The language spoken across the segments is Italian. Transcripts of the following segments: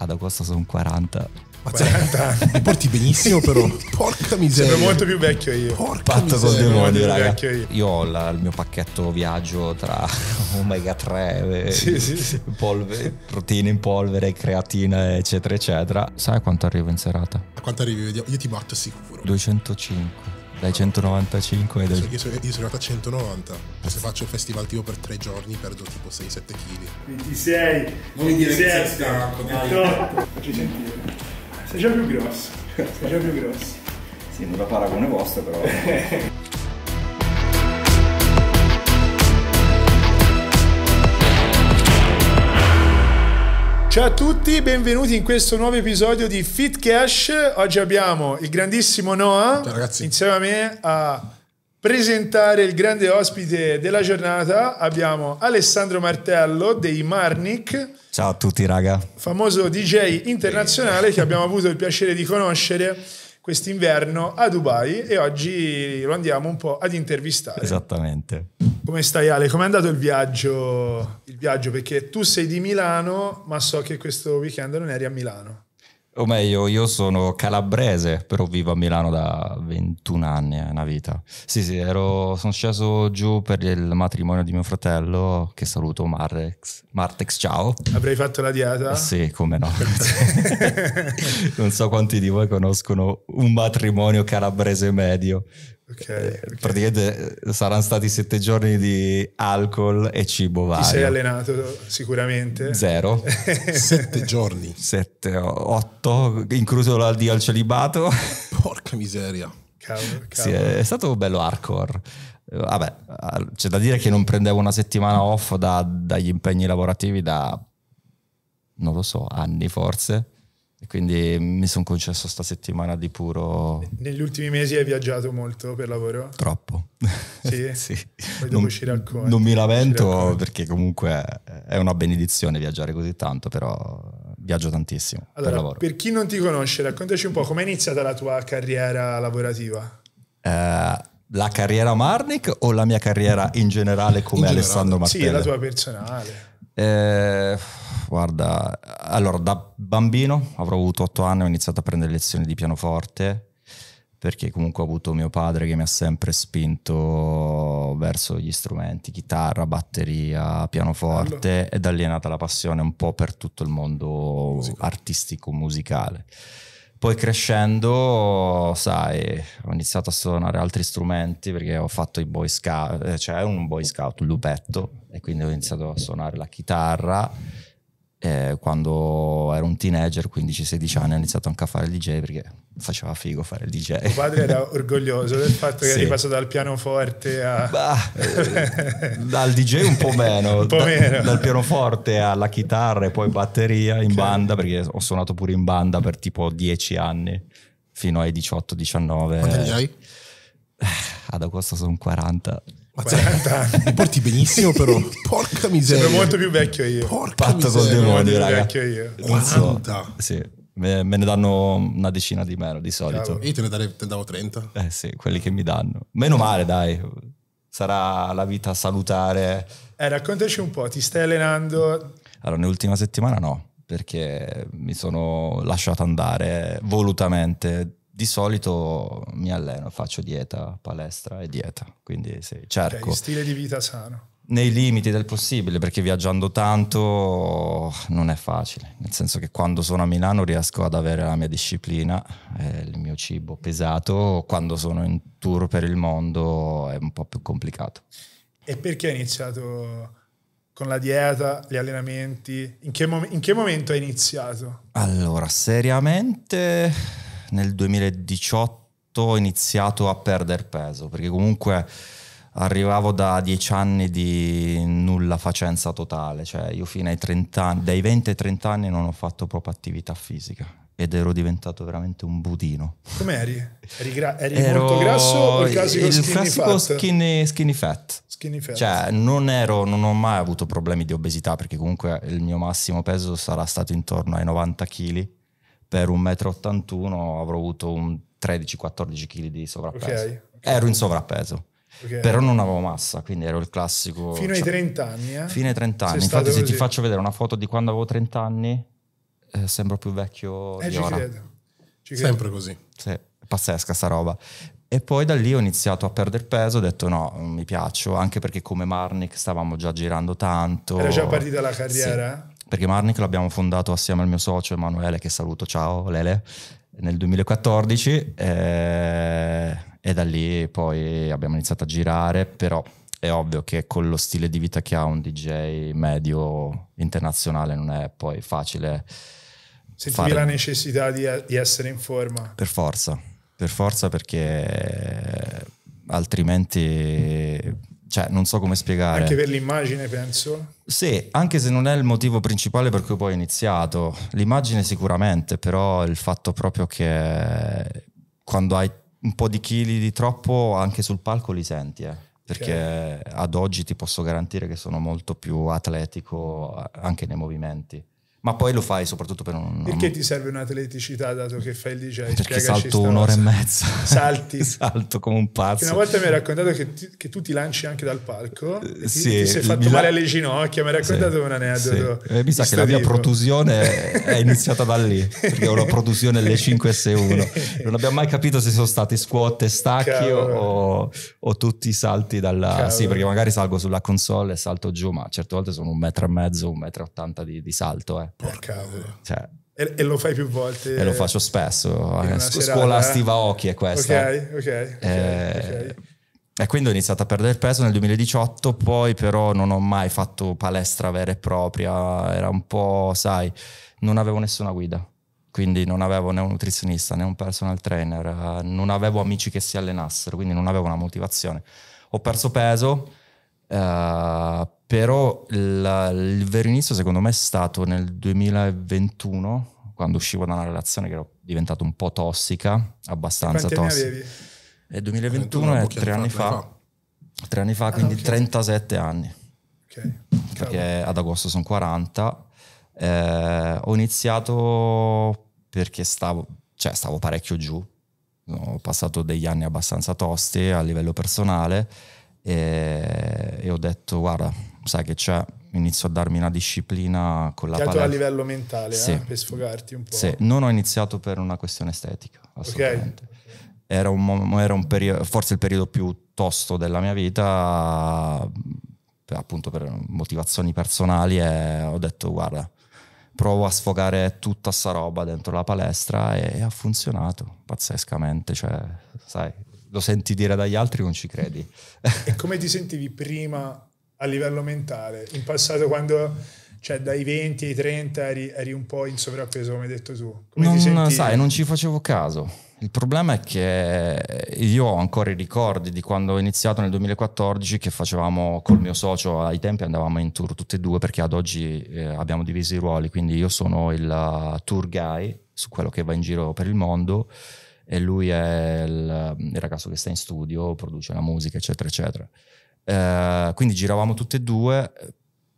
ad agosto sono 40. Ma 40 anni. Mi porti benissimo però. Porca miseria. Sembro molto più vecchio io. Porca Patto col demonio, raga. Io. io. ho la, il mio pacchetto viaggio tra omega 3, eh, sì, sì, sì. Polvere, proteine in polvere, creatina, eccetera, eccetera. Sai quanto arrivo in serata? A quanto arrivi? Io ti batto sicuro. 205. Dai 195 dai... Io, sono, io sono arrivato a 190 se faccio il festival tipo per tre giorni perdo tipo 6-7 kg 26 non mi dire 27, che sei stanco dai facci sentire sei già più grosso sei già più grosso sì, non la paragone vostra però Ciao a tutti, benvenuti in questo nuovo episodio di Fit Cash. Oggi abbiamo il grandissimo Noah Ciao, insieme a me a presentare il grande ospite della giornata. Abbiamo Alessandro Martello dei Marnik. Ciao a tutti, raga. Famoso DJ internazionale che abbiamo avuto il piacere di conoscere quest'inverno a Dubai e oggi lo andiamo un po' ad intervistare. Esattamente. Come stai Ale? Come è andato il viaggio? Il viaggio perché tu sei di Milano, ma so che questo weekend non eri a Milano. O meglio, io sono calabrese, però vivo a Milano da 21 anni, è eh, una vita. Sì, sì, ero, sono sceso giù per il matrimonio di mio fratello, che saluto Marrex. Martex, ciao. Avrei fatto la dieta? Sì, come no. non so quanti di voi conoscono un matrimonio calabrese medio, Okay, eh, okay. Praticamente eh, saranno stati sette giorni di alcol e cibo vario. Ti sei allenato sicuramente? Zero. sette giorni? Sette, otto, incluso l'addio al celibato. Porca miseria. Cavolo, cavolo. Sì, è stato bello hardcore. Eh, vabbè, c'è da dire che non prendevo una settimana off da, dagli impegni lavorativi da, non lo so, anni forse e quindi mi sono concesso sta settimana di puro... Negli ultimi mesi hai viaggiato molto per lavoro? Troppo. Sì? sì. Non, non, mi lamento perché comunque è una benedizione viaggiare così tanto, però viaggio tantissimo allora, per, per chi non ti conosce, raccontaci un po' come è iniziata la tua carriera lavorativa? Eh, la carriera Marnik o la mia carriera in generale come in Alessandro generale. Martelli? Sì, la tua personale. Eh guarda, allora da bambino, avrò avuto otto anni, ho iniziato a prendere lezioni di pianoforte perché comunque ho avuto mio padre che mi ha sempre spinto verso gli strumenti, chitarra, batteria, pianoforte allora. e da lì è nata la passione un po' per tutto il mondo Musica. artistico musicale. Poi crescendo, sai, ho iniziato a suonare altri strumenti perché ho fatto i boy scout, eh, cioè un boy scout, un lupetto, e quindi ho iniziato a suonare la chitarra e eh, quando ero un teenager, 15-16 anni, ho iniziato anche a fare il DJ perché faceva figo fare il DJ. Mio padre era orgoglioso del fatto che sì. eri passato dal pianoforte a... bah, eh, dal DJ un po' meno, un po da, dal pianoforte alla chitarra e poi batteria in okay. Certo. banda, perché ho suonato pure in banda per tipo 10 anni, fino ai 18-19. Quanti anni hai? Eh, ad agosto sono 40. 80 cioè, anni. porti benissimo però. Porca miseria. Sembro molto più vecchio io. Porca Patto miseria. col demonio, raga. vecchio io. 80. So, sì. Me, me ne danno una decina di meno di solito. Io te ne, dare, te ne davo 30. Eh sì, quelli che mi danno. Meno male, dai. Sarà la vita salutare. Eh, raccontaci un po', ti stai allenando? Allora, nell'ultima settimana no, perché mi sono lasciato andare volutamente di solito mi alleno, faccio dieta, palestra e dieta, quindi sì, cerco. Okay, stile di vita sano. Nei limiti del possibile, perché viaggiando tanto non è facile, nel senso che quando sono a Milano riesco ad avere la mia disciplina, eh, il mio cibo pesato, quando sono in tour per il mondo è un po' più complicato. E perché hai iniziato con la dieta, gli allenamenti? in che, mom- in che momento hai iniziato? Allora, seriamente nel 2018 ho iniziato a perdere peso, perché comunque arrivavo da dieci anni di nulla facenza totale, cioè io fino ai 30 anni, dai 20 ai 30 anni non ho fatto proprio attività fisica ed ero diventato veramente un budino. Come eri? Eri, gra- eri ero molto grasso o il classico, il skinny, fat? Skinny, skinny, fat? Skinny fat. Cioè, non, ero, non ho mai avuto problemi di obesità perché comunque il mio massimo peso sarà stato intorno ai 90 kg per 1,81 m avrò avuto un 13-14 kg di sovrappeso. Okay, Ero in sovrappeso. Okay. Però non avevo massa, quindi ero il classico. Fino cioè, ai 30 anni? Eh? Fino ai 30 anni. Infatti, se ti faccio vedere una foto di quando avevo 30 anni, eh, sembro più vecchio eh, di ora. Credo. credo. Sempre così. Sì, pazzesca sta roba. E poi da lì ho iniziato a perdere peso, ho detto no, mi piaccio, anche perché come Marnik stavamo già girando tanto. Era già partita la carriera? Sì perché Marnik l'abbiamo fondato assieme al mio socio Emanuele, che saluto, ciao Lele, nel 2014 eh, e da lì poi abbiamo iniziato a girare, però è ovvio che con lo stile di vita che ha un DJ medio internazionale non è poi facile. Sentivi fare... la necessità di, di essere in forma? Per forza, per forza perché altrimenti cioè, non so come spiegare. Anche per l'immagine, penso. Sì, anche se non è il motivo principale per cui poi ho iniziato. L'immagine sicuramente, però il fatto proprio che quando hai un po' di chili di troppo anche sul palco li senti, eh. Perché okay. Certo. ad oggi ti posso garantire che sono molto più atletico eh, anche nei movimenti. Ma poi lo fai soprattutto per un... Perché ti serve un'atleticità dato che fai il DJ? Perché salto un'ora cosa. e mezza. Salti. salto come un pazzo. Una volta mi hai raccontato che, ti, che tu ti lanci anche dal palco. Eh, ti, sì. Ti sei fatto la... male alle ginocchia, mi hai raccontato sì, un aneddoto. Sì. Eh, mi sa che la mia protusione è iniziata da lì, perché ho una protusione alle 5S1. Non abbiamo mai capito se sono stati squat e stacchi o, o, tutti i salti dalla... Cavolo. Sì, perché magari salgo sulla console e salto giù, ma certe volte sono un metro e mezzo, un metro e ottanta di, di salto, eh cioè, Porca Cioè, e, e, lo fai più volte? E lo faccio spesso. Eh, scuola Stiva occhi è questa. Ok, ok. okay, eh, okay. E quindi ho iniziato a perdere peso nel 2018, poi però non ho mai fatto palestra vera e propria, era un po', sai, non avevo nessuna guida, quindi non avevo né un nutrizionista né un personal trainer, eh, non avevo amici che si allenassero, quindi non avevo una motivazione. Ho perso peso, eh, però la, il vero inizio secondo me è stato nel 2021, quando uscivo da una relazione che ero diventata un po' tossica, abbastanza tossica. Eh, anni avevi? Nel 2021 è tre anni fa, fa. Tre anni fa, ah, quindi okay. 37 anni. Okay. Perché ad agosto sono 40. Eh, ho iniziato perché stavo, cioè, stavo parecchio giù, ho passato degli anni abbastanza tosti a livello personale e, eh, e ho detto guarda sai che c'è, inizio a darmi una disciplina con la Chiato palestra. a livello mentale, sì. eh, per sfogarti un po'. Sì, non ho iniziato per una questione estetica, assolutamente. Okay. Era, un, era un periodo, forse il periodo più tosto della mia vita, appunto per motivazioni personali, e ho detto guarda, provo a sfogare tutta sta roba dentro la palestra e, e ha funzionato pazzescamente, cioè, sai, lo senti dire dagli altri non ci credi. e come ti sentivi prima a livello mentale. In passato quando cioè dai 20 ai 30 eri, eri, un po' in sovrappeso come hai detto tu come non, ti sai non ci facevo caso il problema è che io ho ancora i ricordi di quando ho iniziato nel 2014 che facevamo col mio socio ai tempi andavamo in tour tutti e due perché ad oggi eh, abbiamo diviso i ruoli quindi io sono il eh, tour guy su quello che va in giro per il mondo e lui è il, eh, il ragazzo che sta in studio produce la musica eccetera eccetera eh, quindi giravamo tutte e due,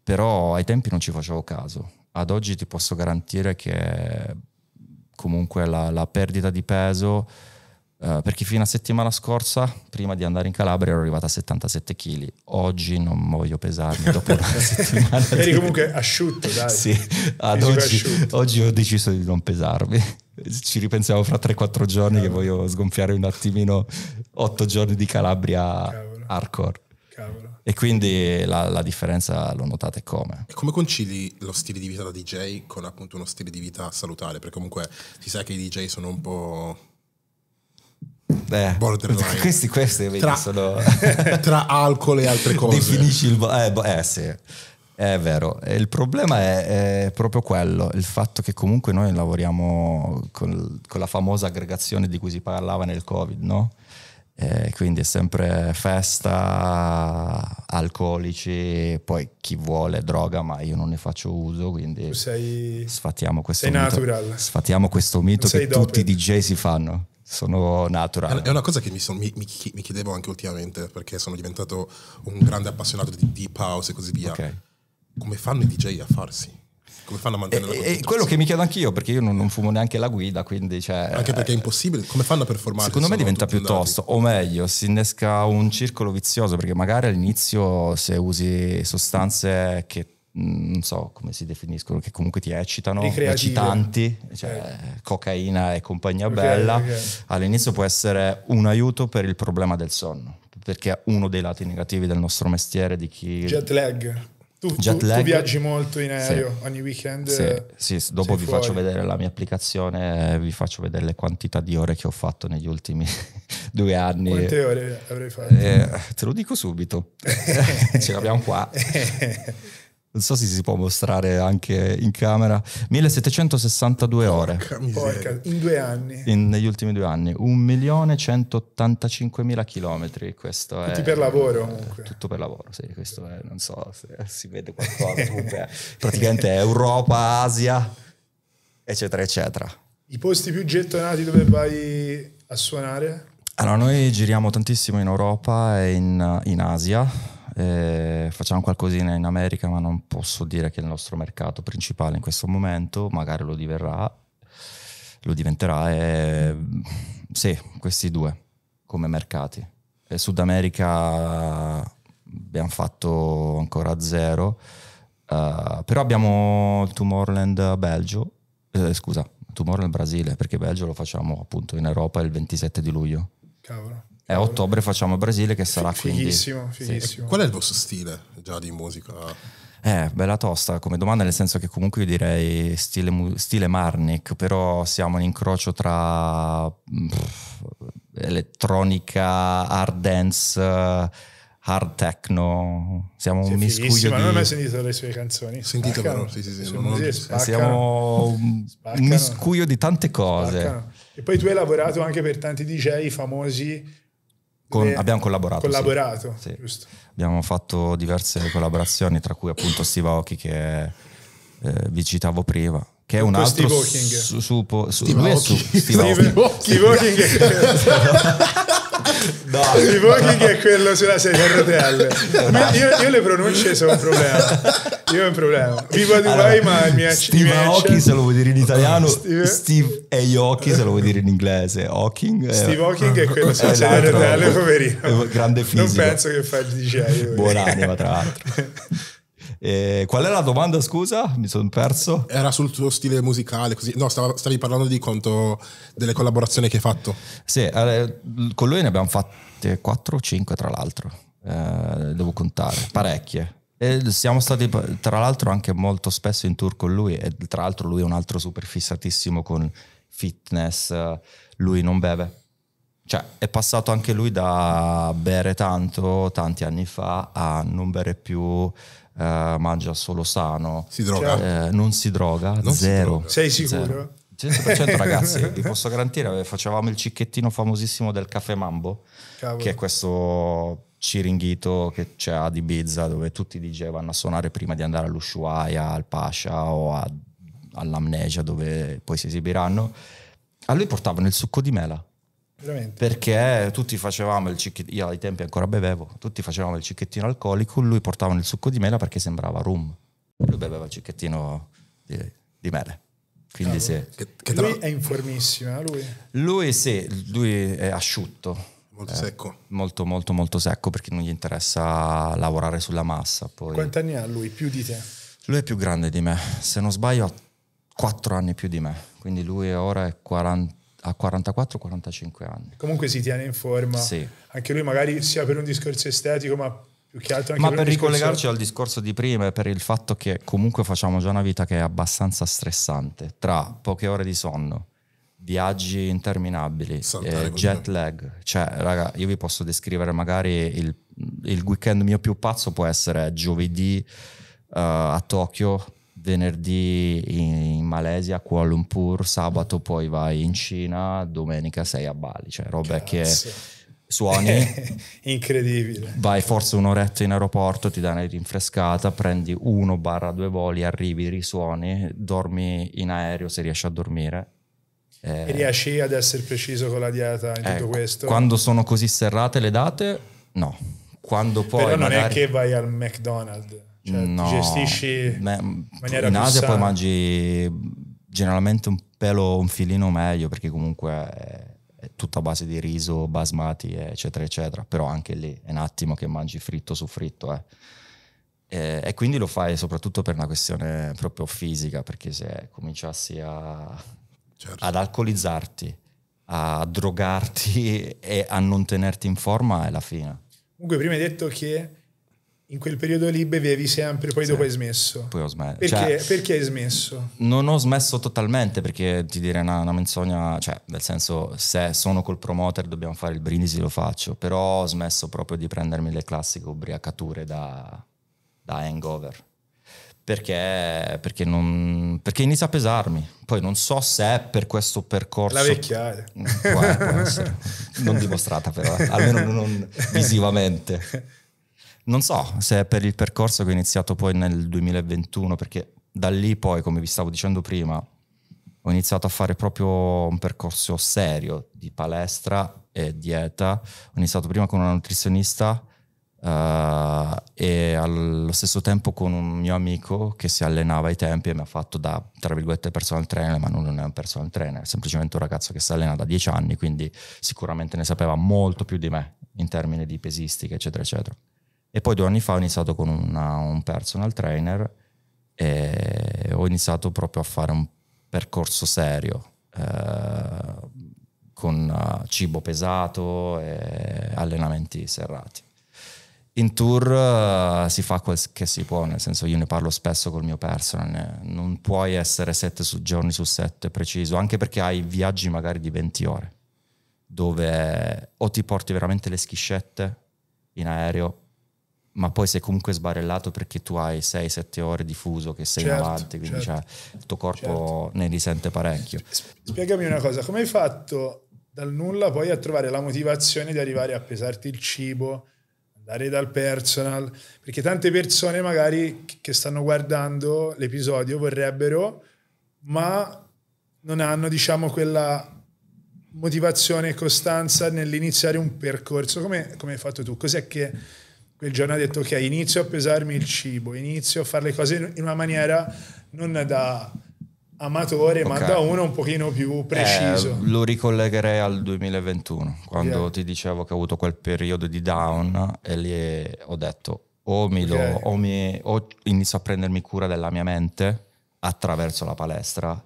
però ai tempi non ci facevo caso. Ad oggi ti posso garantire che comunque la, la perdita di peso, eh, perché fino a settimana scorsa, prima di andare in Calabria, ero arrivata a 77 kg. Oggi non voglio pesarmi dopo una settimana. Eri di... comunque asciutto, dai. Sì, ad oggi, asciutto. oggi ho deciso di non pesarmi ci ripensiamo fra 3-4 giorni no. che voglio sgonfiare un attimino 8 giorni di Calabria Cavolo. hardcore. Cavolo. E quindi la, la, differenza lo notate come. E come concili lo stile di vita da DJ con appunto uno stile di vita salutare? Perché comunque si sa che i DJ sono un po'... Eh, borderline. Questi, questi vedi, tra, sono... tra alcol e altre cose. Definisci il... Eh, eh sì. È vero, e il problema è, è, proprio quello, il fatto che comunque noi lavoriamo con, con, la famosa aggregazione di cui si parlava nel Covid, no? Eh, quindi è sempre festa, alcolici, poi chi vuole droga, ma io non ne faccio uso, quindi sei, sfatiamo questo sei mito. Natural. Sfatiamo questo mito che doped. tutti i DJ si fanno. Sono natural. È una cosa che mi, son, mi, mi, chiedevo anche ultimamente, perché sono diventato un grande appassionato di deep house e così via. Okay. Come fanno i DJ a farsi? Come fanno a mantenere e, e quello che mi chiedo anch'io, perché io non, non, fumo neanche la guida, quindi cioè, Anche perché è eh, impossibile, come fanno a performare? Secondo me diventa piuttosto o meglio, si innesca un circolo vizioso, perché magari all'inizio se usi sostanze che mm, non so come si definiscono, che comunque ti eccitano, eccitanti, cioè eh. cocaina e compagnia okay, bella, okay. all'inizio può essere un aiuto per il problema del sonno perché è uno dei lati negativi del nostro mestiere di chi jet lag tu, tu, tu, viaggi molto in aereo sì. ogni weekend. Sì, sì. dopo vi fuori. faccio vedere la mia applicazione, vi faccio vedere le quantità di ore che ho fatto negli ultimi due anni. Quante ore avrei fatto? Eh, te lo dico subito, ce l'abbiamo qua. Non so se si può mostrare anche in camera. 1762 ore. Porca, in due anni. In, negli ultimi due anni. 1.185.000 chilometri. Questo Tutti è, per lavoro. Comunque. Tutto per lavoro, sì. Questo è, non so se si vede qualcosa. comunque, praticamente Europa, Asia, eccetera, eccetera. I posti più gettonati dove vai a suonare? Allora, noi giriamo tantissimo in Europa e in, in Asia eh, facciamo qualcosina in America, ma non posso dire che è il nostro mercato principale in questo momento, magari lo diverrà, lo diventerà, e, sì, questi due come mercati. E Sud America abbiamo fatto ancora zero, uh, però abbiamo il Tomorrowland Belgio, eh, scusa, Tomorrowland Brasile, perché Belgio lo facciamo appunto in Europa il 27 di luglio. Cavolo a ottobre facciamo Brasile che sarà fighissimo, quindi... Fighissimo, sì. Qual è il vostro stile già di musica? Eh, bella tosta come domanda, nel senso che comunque io direi stile, stile Marnik, però siamo un incrocio tra pff, elettronica, hard dance hard techno, siamo sì, un miscuglio di... non ho mai sentito le sue canzoni. Sentite però, sì sì sì. Sono non... siamo un miscuglio di tante cose. Spaccano. E poi tu hai lavorato anche per tanti DJ famosi con, ne... Eh, abbiamo collaborato. Collaborato, sì. Sì. Abbiamo fatto diverse collaborazioni, tra cui appunto Steve Aoki che eh, vi citavo prima. Che è un altro Steve Hawking. Su, su, su, Steve lui Hawking. è su Steve Hawking. Steve Hawking. Dai. I Voking è quello sulla sedia a rotelle. Io, io, le pronunce sono un problema. Io ho un problema. Vivo a Dubai, allora, ma il mio Steve Aoki se lo vuoi dire in italiano, Steve, Steve Aoki se lo vuoi dire in inglese. Hawking è... Eh, Steve Hawking è quello eh, sulla sedia a rotelle, poverino. Grande fisico. Non penso che fa il DJ. Buon'anima, tra l'altro. Eh. E eh, qual è la domanda, scusa? Mi sono perso. Era sul tuo stile musicale, così. No, stav- stavi parlando di quanto delle collaborazioni che hai fatto. Sì, eh, con lui ne abbiamo fatte 4 o 5 tra l'altro, eh, devo contare, parecchie. E siamo stati tra l'altro anche molto spesso in tour con lui e tra l'altro lui è un altro super fissatissimo con fitness, lui non beve. Cioè, è passato anche lui da bere tanto tanti anni fa a non bere più eh, mangia solo sano, si droga. Eh, non si droga, non zero. Si droga. Sei sicuro? Zero. 100% ragazzi, vi posso garantire, eh, facevamo il cicchettino famosissimo del caffè Mambo, Cavolo. che è questo ciringhito che c'è a Ibiza dove tutti dicevano a suonare prima di andare all'Ushuaia, al Pasha o a, all'Amnesia dove poi si esibiranno. A lui portavano il succo di mela Veramente. Perché tutti facevamo il cicchettino, io ai tempi ancora bevevo, tutti facevamo il cicchettino alcolico, lui portava il succo di mela perché sembrava rum. Lui beveva il cicchettino di, di mele. Quindi ah, sì. Che, che tra... Lui è informissimo, lui? Lui sì, lui è asciutto. Molto eh, secco. Molto, molto, molto secco perché non gli interessa lavorare sulla massa. Poi... Quanti anni ha lui? Più di te? Lui è più grande di me, se non sbaglio ha 4 anni più di me, quindi lui ora è 40 a 44-45 anni. Comunque si tiene in forma. Sì. Anche lui magari sia per un discorso estetico, ma più che altro anche Ma per, per ricollegarci discorso... al discorso di prima e per il fatto che comunque facciamo già una vita che è abbastanza stressante, tra poche ore di sonno, viaggi interminabili, eh, jet lag. Cioè, raga, io vi posso descrivere magari il, il weekend mio più pazzo può essere giovedì uh, a Tokyo venerdì in, in, Malesia, Kuala Lumpur, sabato poi vai in Cina, domenica sei a Bali, cioè robe che suoni. Incredibile. Vai forse un'oretta in aeroporto, ti dai rinfrescata, prendi uno barra due voli, arrivi, risuoni, dormi in aereo se riesci a dormire. E, eh, e riesci ad essere preciso con la dieta in eh, tutto questo? Quando sono così serrate le date, no. Quando poi Però non magari... è che vai al McDonald's cioè, no, gestisci beh, in, in Asia poi mangi generalmente un pelo, un filino meglio perché comunque è, è tutta a base di riso, basmati, eccetera, eccetera. Però anche lì è un attimo che mangi fritto su fritto. Eh. E, e quindi lo fai soprattutto per una questione proprio fisica, perché se cominciassi a, certo. ad alcolizzarti, a drogarti e a non tenerti in forma è la fine. Comunque prima hai detto che in quel periodo lì bevevi sempre, poi sì. dopo hai smesso. Poi ho smesso. Perché, cioè, perché, hai smesso? Non ho smesso totalmente perché ti direi una, una menzogna, cioè nel senso se sono col promoter dobbiamo fare il brindisi lo faccio, però ho smesso proprio di prendermi le classiche ubriacature da, da hangover. Perché, perché, non, perché inizia a pesarmi. Poi non so se è per questo percorso. La vecchiaia. Eh. Può, può essere. Non dimostrata, però, almeno non visivamente. Non so se è per il percorso che ho iniziato poi nel 2021, perché da lì poi, come vi stavo dicendo prima, ho iniziato a fare proprio un percorso serio di palestra e dieta. Ho iniziato prima con una nutrizionista uh, e allo stesso tempo con un mio amico che si allenava ai tempi e mi ha fatto da, tra virgolette, personal trainer, ma non è un personal trainer, è semplicemente un ragazzo che si allena da dieci anni, quindi sicuramente ne sapeva molto più di me in termini di pesistica, eccetera, eccetera. E poi due anni fa ho iniziato con una, un personal trainer e ho iniziato proprio a fare un percorso serio eh, con eh, cibo pesato e allenamenti serrati. In tour uh, si fa quel che si può, nel senso io ne parlo spesso col mio personal, non puoi essere sette su, giorni su sette preciso, anche perché hai viaggi magari di 20 ore, dove o ti porti veramente le schiscette in aereo ma poi sei comunque sbarellato perché tu hai 6-7 ore di fuso che sei certo, avanti, quindi certo, cioè, il tuo corpo certo. ne risente parecchio. Spiegami una cosa, come hai fatto dal nulla poi a trovare la motivazione di arrivare a pesarti il cibo, andare dal personal? Perché tante persone magari che stanno guardando l'episodio vorrebbero, ma non hanno diciamo quella motivazione e costanza nell'iniziare un percorso. Come, come hai fatto tu? Cos'è che quel giorno ha detto ok, inizio a pesarmi il cibo, inizio a fare le cose in una maniera non da amatore, okay. ma da uno un pochino più eh, preciso. Eh, lo ricollegherei al 2021, quando yeah. ti dicevo che ho avuto quel periodo di down e lì ho detto o, mi okay. do, o, mi, o inizio a prendermi cura della mia mente attraverso la palestra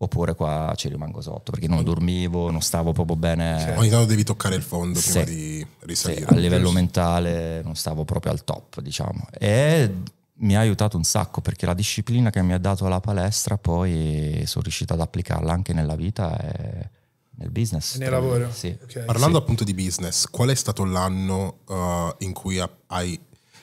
oppure qua ci rimango sotto perché non dormivo, non stavo proprio bene. Cioè, ogni tanto devi toccare il fondo prima di risalire. Sì, a livello mentale non stavo proprio al top, diciamo. E mi ha aiutato un sacco perché la disciplina che mi ha dato la palestra poi sono riuscito ad applicarla anche nella vita e nel business. E nel lavoro. Sì. Okay. Parlando sì. appunto di business, qual è stato l'anno uh, in cui hai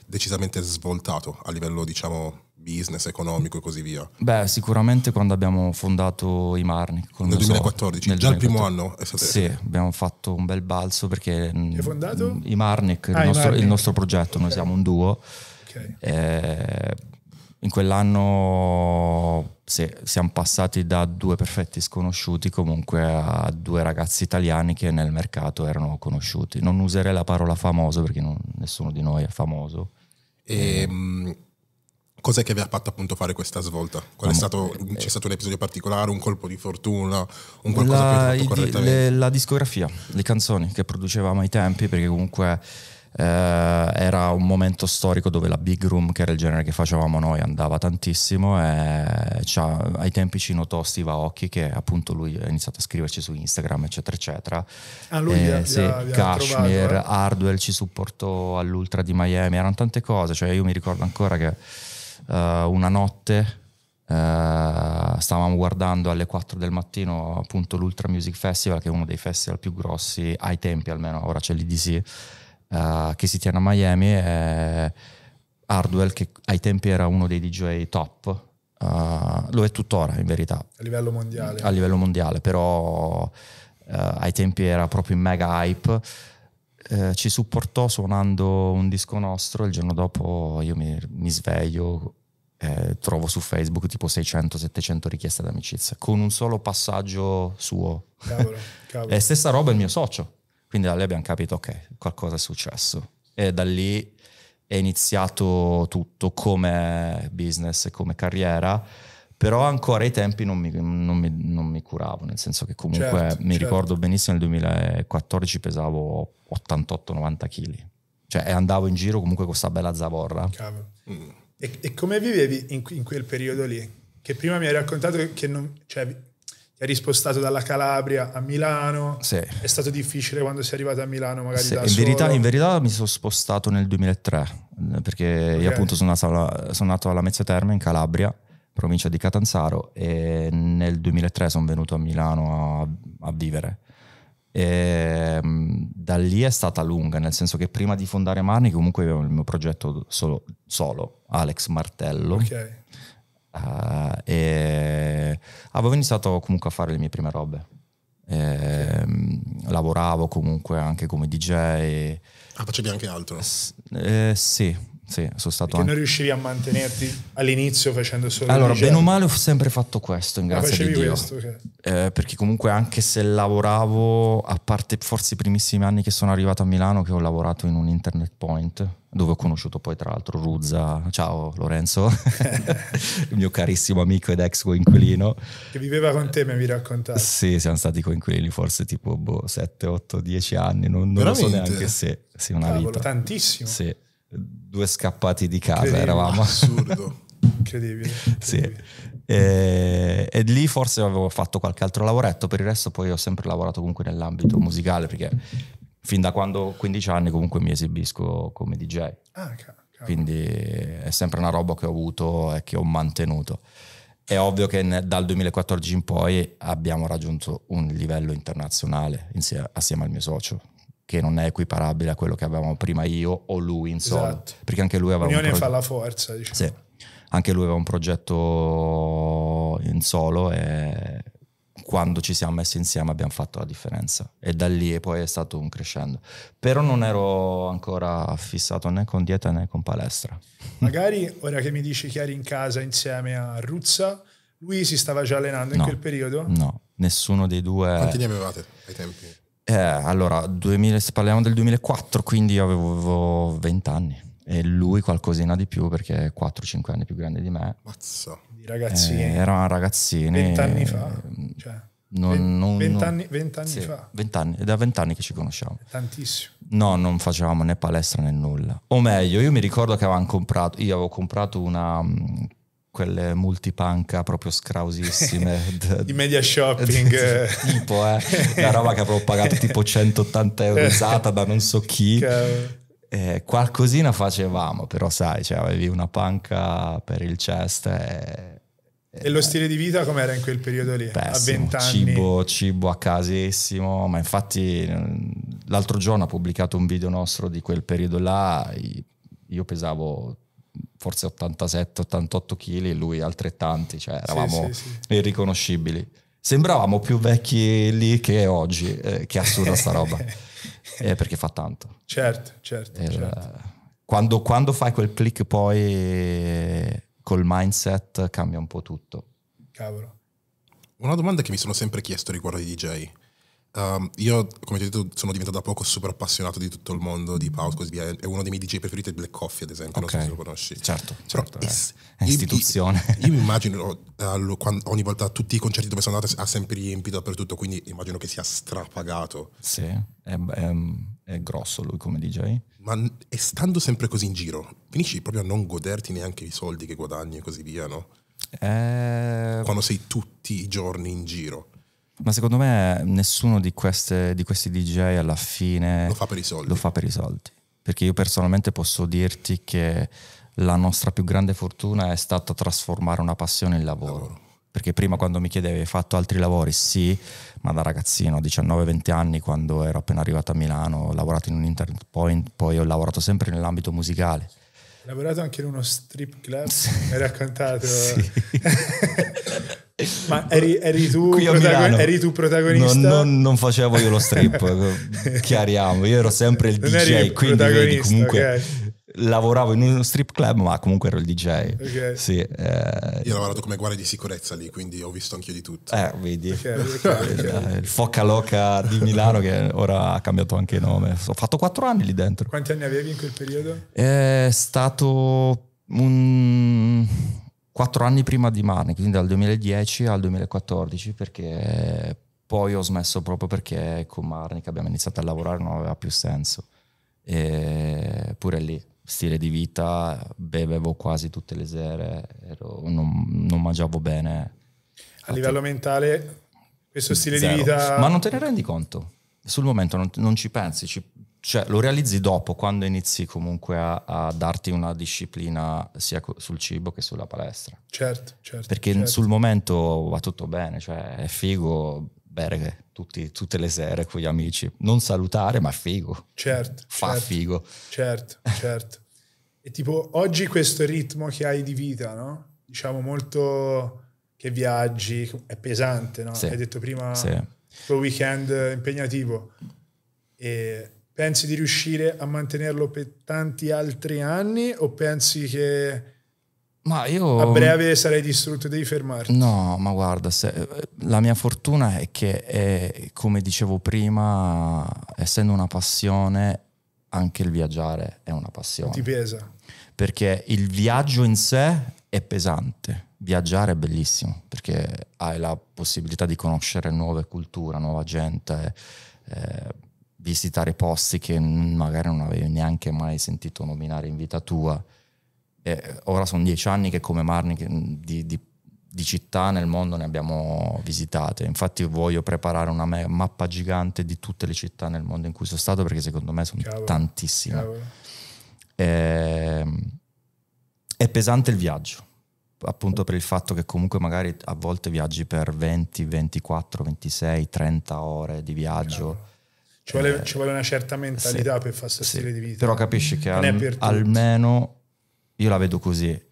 decisamente svoltato a livello, diciamo, business economico e così via? Beh, sicuramente quando abbiamo fondato i Marni. Nel 2014, so, già il primo anno? È eh, stato sì, abbiamo fatto un bel balzo perché... Mm, I Marnik, ah, il, il, nostro progetto, okay. noi siamo un duo. Okay. Eh, in quell'anno sì, siamo passati da due perfetti sconosciuti comunque a due ragazzi italiani che nel mercato erano conosciuti. Non userei la parola famoso perché non, nessuno di noi è famoso. E, ehm, cos'è che vi ha fatto appunto fare questa svolta? Qual è no, stato, eh, c'è stato un episodio particolare, un colpo di fortuna, un qualcosa la, che hai fatto Le, la discografia, le canzoni che producevamo ai tempi, perché comunque eh, era un momento storico dove la big room, che era il genere che facevamo noi, andava tantissimo e ai tempi ci notò Steve Aoki che appunto lui ha iniziato a scriverci su Instagram, eccetera, eccetera. Ah, lui eh, ha, sì, ha, Kashmir, trovato, eh? Hardwell ci supportò all'Ultra di Miami, erano tante cose, cioè io mi ricordo ancora che uh, una notte Uh, stavamo guardando alle 4 del mattino appunto l'Ultra Music Festival, che è uno dei festival più grossi ai tempi almeno, ora c'è l'IDC, uh, eh, che si tiene a Miami. E Hardwell, che ai tempi era uno dei DJ top, uh, lo è tuttora in verità. A livello mondiale. A livello mondiale, però ai tempi era proprio in mega hype eh, ci supportò suonando un disco nostro. Il giorno dopo io mi, mi sveglio, eh, trovo su Facebook tipo 600-700 richieste d'amicizia con un solo passaggio suo. Cavolo, cavolo. e stessa roba il mio socio. Quindi da lì abbiamo capito, ok, qualcosa è successo. E da lì è iniziato tutto come business come carriera però ancora ai tempi non mi, non, mi, non mi, curavo, nel senso che comunque certo, mi certo. ricordo benissimo nel 2014 pesavo 88-90 kg, cioè andavo in giro comunque con questa bella zavorra. Mm. E, e, come vivevi in, in, quel periodo lì? Che prima mi hai raccontato che non, cioè, ti eri spostato dalla Calabria a Milano, sì. è stato difficile quando sei arrivato a Milano magari sì, in verità, in verità, mi sono spostato nel 2003, perché okay. io appunto sono nato alla, sono nato alla Mezzo Terme in Calabria provincia di Catanzaro e nel 2003 sono venuto a Milano a, a vivere. E, ehm, da lì è stata lunga, nel senso che prima di fondare Marni comunque avevo il mio progetto solo, solo Alex Martello. Okay. Uh, e avevo iniziato comunque a fare le mie prime robe. E, ehm, okay. Lavoravo comunque anche come DJ. Ah, facevi anche altro? S- eh, sì, sì, sono stato anche... non riuscivi a mantenerti all'inizio facendo solo Allora, DJ. bene o male ho sempre fatto questo, in ah, grazia di Dio. Questo, okay. eh, perché comunque anche se lavoravo, a parte forse i primissimi anni che sono arrivato a Milano, che ho lavorato in un internet point, dove ho conosciuto poi tra l'altro Ruzza, ciao Lorenzo, il mio carissimo amico ed ex coinquilino. Che viveva con te, mi hai raccontato. Sì, siamo stati coinquilini forse tipo boh, 7, 8, 10 anni, non, non lo so neanche se... Sì, una Cavolo, vita. tantissimo. Sì due scappati di casa eravamo. Assurdo, incredibile. incredibile. Sì. E, eh, e, lì forse avevo fatto qualche altro lavoretto, per il resto poi ho sempre lavorato comunque nell'ambito musicale perché fin da quando ho 15 anni comunque mi esibisco come DJ. Ah, Quindi è sempre una roba che ho avuto e che ho mantenuto. È ovvio che nel, dal 2014 in poi abbiamo raggiunto un livello internazionale insieme, assieme al mio socio che non è equiparabile a quello che avevamo prima io o lui insomma. Esatto. Perché anche lui aveva L'unione un progetto... fa la forza, diciamo. Sì. Anche lui aveva un progetto in solo e quando ci siamo messi insieme abbiamo fatto la differenza e da lì poi è stato un crescendo. Però non ero ancora fissato né con dieta né con palestra. Magari ora che mi dici che eri in casa insieme a Ruzza, lui si stava già allenando no, in quel periodo? No, nessuno dei due. Quanti ne avevate ai tempi? Eh, allora, 2000, parliamo del 2004, quindi io avevo 20 anni e lui qualcosina di più perché è 4-5 anni più grande di me. Mazza, ragazzini. Eh, erano ragazzini. 20 anni fa. Mm. Cioè. Non, non, 20 anni, 20 anni sì, fa. 20 anni, è da 20 anni che ci conosciamo. Tantissimo. No, non facevamo né palestra né nulla. O meglio, io mi ricordo che avevamo comprato, io avevo comprato una mm, quelle multipanca proprio scrausissime di media shopping tipo eh la roba che avevo pagato tipo 180 euro usata da non so chi eh, qualcosina facevamo però sai cioè, avevi una panca per il chest e e lo stile di vita com'era in quel periodo lì? Pessimo, a 20 anni. Cibo, cibo a casissimo, ma infatti l'altro giorno ha pubblicato un video nostro di quel periodo là, io pesavo forse 87-88 kg lui altrettanti, cioè eravamo sì, sì, sì. irriconoscibili. Sembravamo più vecchi lì che oggi, eh, che assurda sta roba, eh, perché fa tanto. Certo, certo. E, eh, certo. Quando, quando, fai quel click poi col mindset cambia un po' tutto. Cavolo. Una domanda che mi sono sempre chiesto riguardo ai DJ Um, io, come ti ho detto, sono diventato da poco super appassionato di tutto il mondo di Paus, così via. È uno dei miei DJ preferiti, Black Coffee, ad esempio. Okay. Non so se lo conosci. Certo, Però certo. È, istituzione. Io, mi immagino uh, eh, quando, ogni volta tutti i concerti dove sono andato ha sempre riempito dappertutto, quindi immagino che sia strapagato. Sì, è, è, è grosso lui come DJ. Ma e stando sempre così in giro, finisci proprio a non goderti neanche i soldi che guadagni e così via, no? Eh... Quando sei tutti i giorni in giro. Ma secondo me nessuno di, queste, di, questi DJ alla fine lo fa per i soldi. Lo fa per i soldi. Perché io personalmente posso dirti che la nostra più grande fortuna è stata trasformare una passione in lavoro. lavoro. Perché prima quando mi chiedevi hai fatto altri lavori, sì, ma da ragazzino, a 19-20 anni, quando ero appena arrivato a Milano, ho lavorato in un internet point, poi ho lavorato sempre nell'ambito musicale. Ho lavorato anche in uno strip club, sì. mi hai raccontato. Sì. Ma eri, eri, tu protagon- eri, tu, protagonista? No, no, non facevo io lo strip, chiariamo, io ero sempre il DJ, quindi vedi, comunque okay. lavoravo in uno strip club, ma comunque ero il DJ. Okay. Sì, eh, io ho lavorato come guardia di sicurezza lì, quindi ho visto anch'io di tutto. Eh, vedi, okay, eh, il Focca Loca di Milano che ora ha cambiato anche nome. Ho fatto quattro anni lì dentro. Quanti anni avevi in quel periodo? È stato un quattro anni prima di Marnik, quindi dal 2010 al 2014, perché poi ho smesso proprio perché con Marnik abbiamo iniziato a lavorare, non aveva più senso. E pure lì, stile di vita, bevevo quasi tutte le sere, ero, non, non, mangiavo bene. A livello mentale, questo stile Zero. di vita... Ma non te ne rendi conto? sul momento non, non ci pensi, ci, cioè, lo realizzi dopo, quando inizi comunque a, a, darti una disciplina sia sul cibo che sulla palestra. Certo, certo. Perché certo. sul momento va tutto bene, cioè è figo bere tutti, tutte le sere con gli amici, non salutare ma figo. Certo. Fa certo, figo. Certo, certo. e tipo oggi questo ritmo che hai di vita, no? Diciamo molto che viaggi, è pesante, no? Sì. Hai detto prima... Sì tuo weekend eh, impegnativo e pensi di riuscire a mantenerlo per tanti altri anni o pensi che ma io... a breve sarei distrutto e devi fermarti? No, ma guarda, se, eh, la mia fortuna è che, è, come dicevo prima, essendo una passione, anche il viaggiare è una passione. Ti pesa? Perché il viaggio in sé è pesante viaggiare è bellissimo perché hai la possibilità di conoscere nuove culture, nuova gente, eh, visitare posti che magari non avevi neanche mai sentito nominare in vita tua. E ora sono dieci anni che come Marni di, di, di, città nel mondo ne abbiamo visitate. Infatti voglio preparare una mappa gigante di tutte le città nel mondo in cui sono stato perché secondo me sono cavolo, tantissime. Cavolo. E, ehm, è pesante il viaggio appunto per il fatto che comunque magari a volte viaggi per 20, 24, 26, 30 ore di viaggio. Ci, vuole, eh, ci vuole, una certa mentalità sì, per fare questo sì, stile di vita. Però capisci che al, almeno io la vedo così.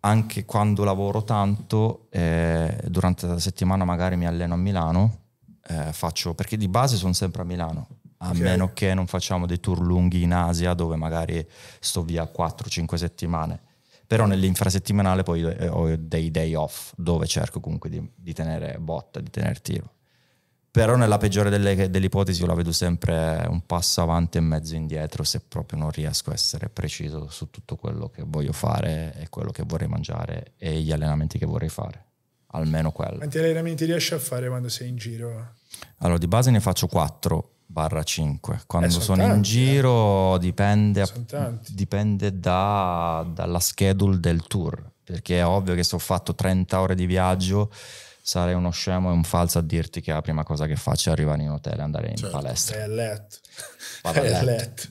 Anche quando lavoro tanto, eh, durante la settimana magari mi alleno a Milano, eh, faccio, perché di base sono sempre a Milano, a okay. meno che non facciamo dei tour lunghi in Asia dove magari sto via 4-5 settimane però nell'infrasettimanale poi eh, ho dei day off dove cerco comunque di, di tenere botta, di tenere tiro. Però nella peggiore delle, delle ipotesi io la vedo sempre un passo avanti e mezzo indietro se proprio non riesco a essere preciso su tutto quello che voglio fare e quello che vorrei mangiare e gli allenamenti che vorrei fare. Almeno quello. Quanti allenamenti riesci a fare quando sei in giro? Allora, di base ne faccio quattro barra 5. Quando eh, sono, tanti, in giro eh. dipende, dipende da, dalla schedule del tour, perché è ovvio che se ho fatto 30 ore di viaggio sarei uno scemo e un falso a dirti che la prima cosa che faccio è arrivare in hotel e andare in certo. palestra. È a letto. È a letto.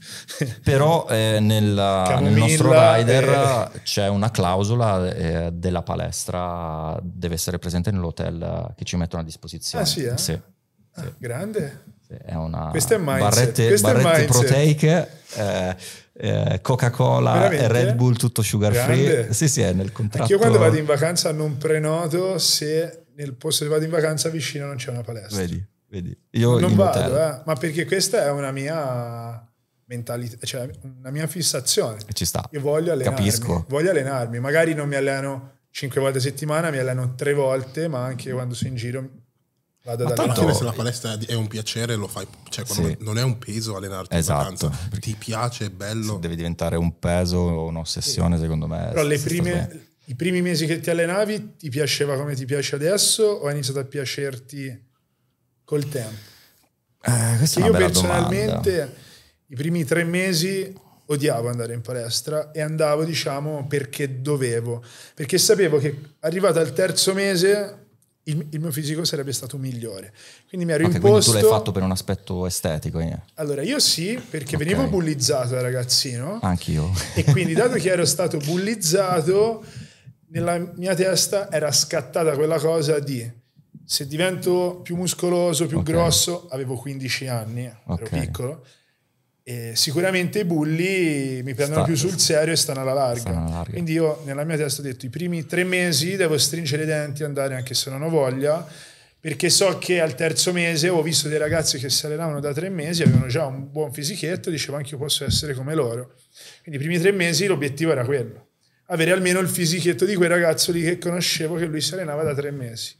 Però eh, nella, nel nostro rider e... Eh. c'è una clausola eh, della palestra, deve essere presente nell'hotel eh, che ci mettono a disposizione. Ah sì? Eh? sì. Ah, sì. Grande è una Questo è barrette, Questo barrette proteiche, eh, eh, Coca-Cola Veramente? e Red Bull tutto sugar free. Sì, sì, è nel contratto. Anche io quando vado in vacanza non prenoto se nel posto dove vado in vacanza vicino non c'è una palestra. Vedi, vedi. Io non vado, eh, ma perché questa è una mia mentalità, cioè una mia fissazione. E Ci sta. Io voglio allenarmi. Capisco. Voglio allenarmi. Magari non mi alleno cinque volte a settimana, mi alleno tre volte, ma anche quando sono in giro Vado Ma tanto... anche se la palestra è un piacere, lo fai, cioè, sì. non è un peso allenarti esatto. ti piace, è bello. Se deve diventare un peso un'ossessione, sì. secondo me. Però prime, i primi mesi che ti allenavi ti piaceva come ti piace adesso o hai iniziato a piacerti col tempo? Eh, questa io personalmente domanda. i primi tre mesi odiavo andare in palestra e andavo diciamo perché dovevo, perché sapevo che arrivato al terzo mese il, il, mio fisico sarebbe stato migliore. Quindi mi ero okay, imposto... Quindi tu l'hai fatto per un aspetto estetico? Eh? Allora, io sì, perché okay. venivo bullizzato da eh, ragazzino. Anch'io. E quindi, dato che ero stato bullizzato, nella mia testa era scattata quella cosa di... Se divento più muscoloso, più okay. grosso, avevo 15 anni, ero piccolo, e sicuramente i bulli mi prendono Sta, più sul serio e stanno alla, stanno alla, larga. Quindi io nella mia testa ho detto i primi tre mesi devo stringere i denti e andare anche se non ho voglia, perché so che al terzo mese ho visto dei ragazzi che si allenavano da tre mesi, avevano già un buon fisichetto, dicevo anche io posso essere come loro. Quindi i primi tre mesi l'obiettivo era quello, avere almeno il fisichetto di quel ragazzo lì che conoscevo che lui si allenava da tre mesi.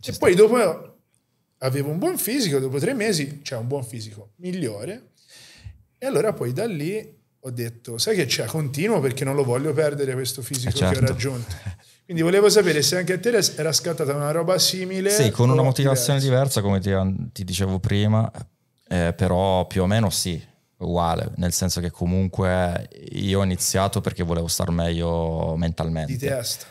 Ci e sta. poi dopo avevo un buon fisico, dopo tre mesi c'è cioè un buon fisico migliore, e allora poi da lì ho detto, sai che c'è, continuo perché non lo voglio perdere questo fisico eh, certo. che ho raggiunto. Quindi volevo sapere se anche a te era scattata una roba simile. Sì, con una motivazione diversa, come ti, ti dicevo prima, eh, però più o meno sì, uguale, nel senso che comunque io ho iniziato perché volevo star meglio mentalmente. Di testa.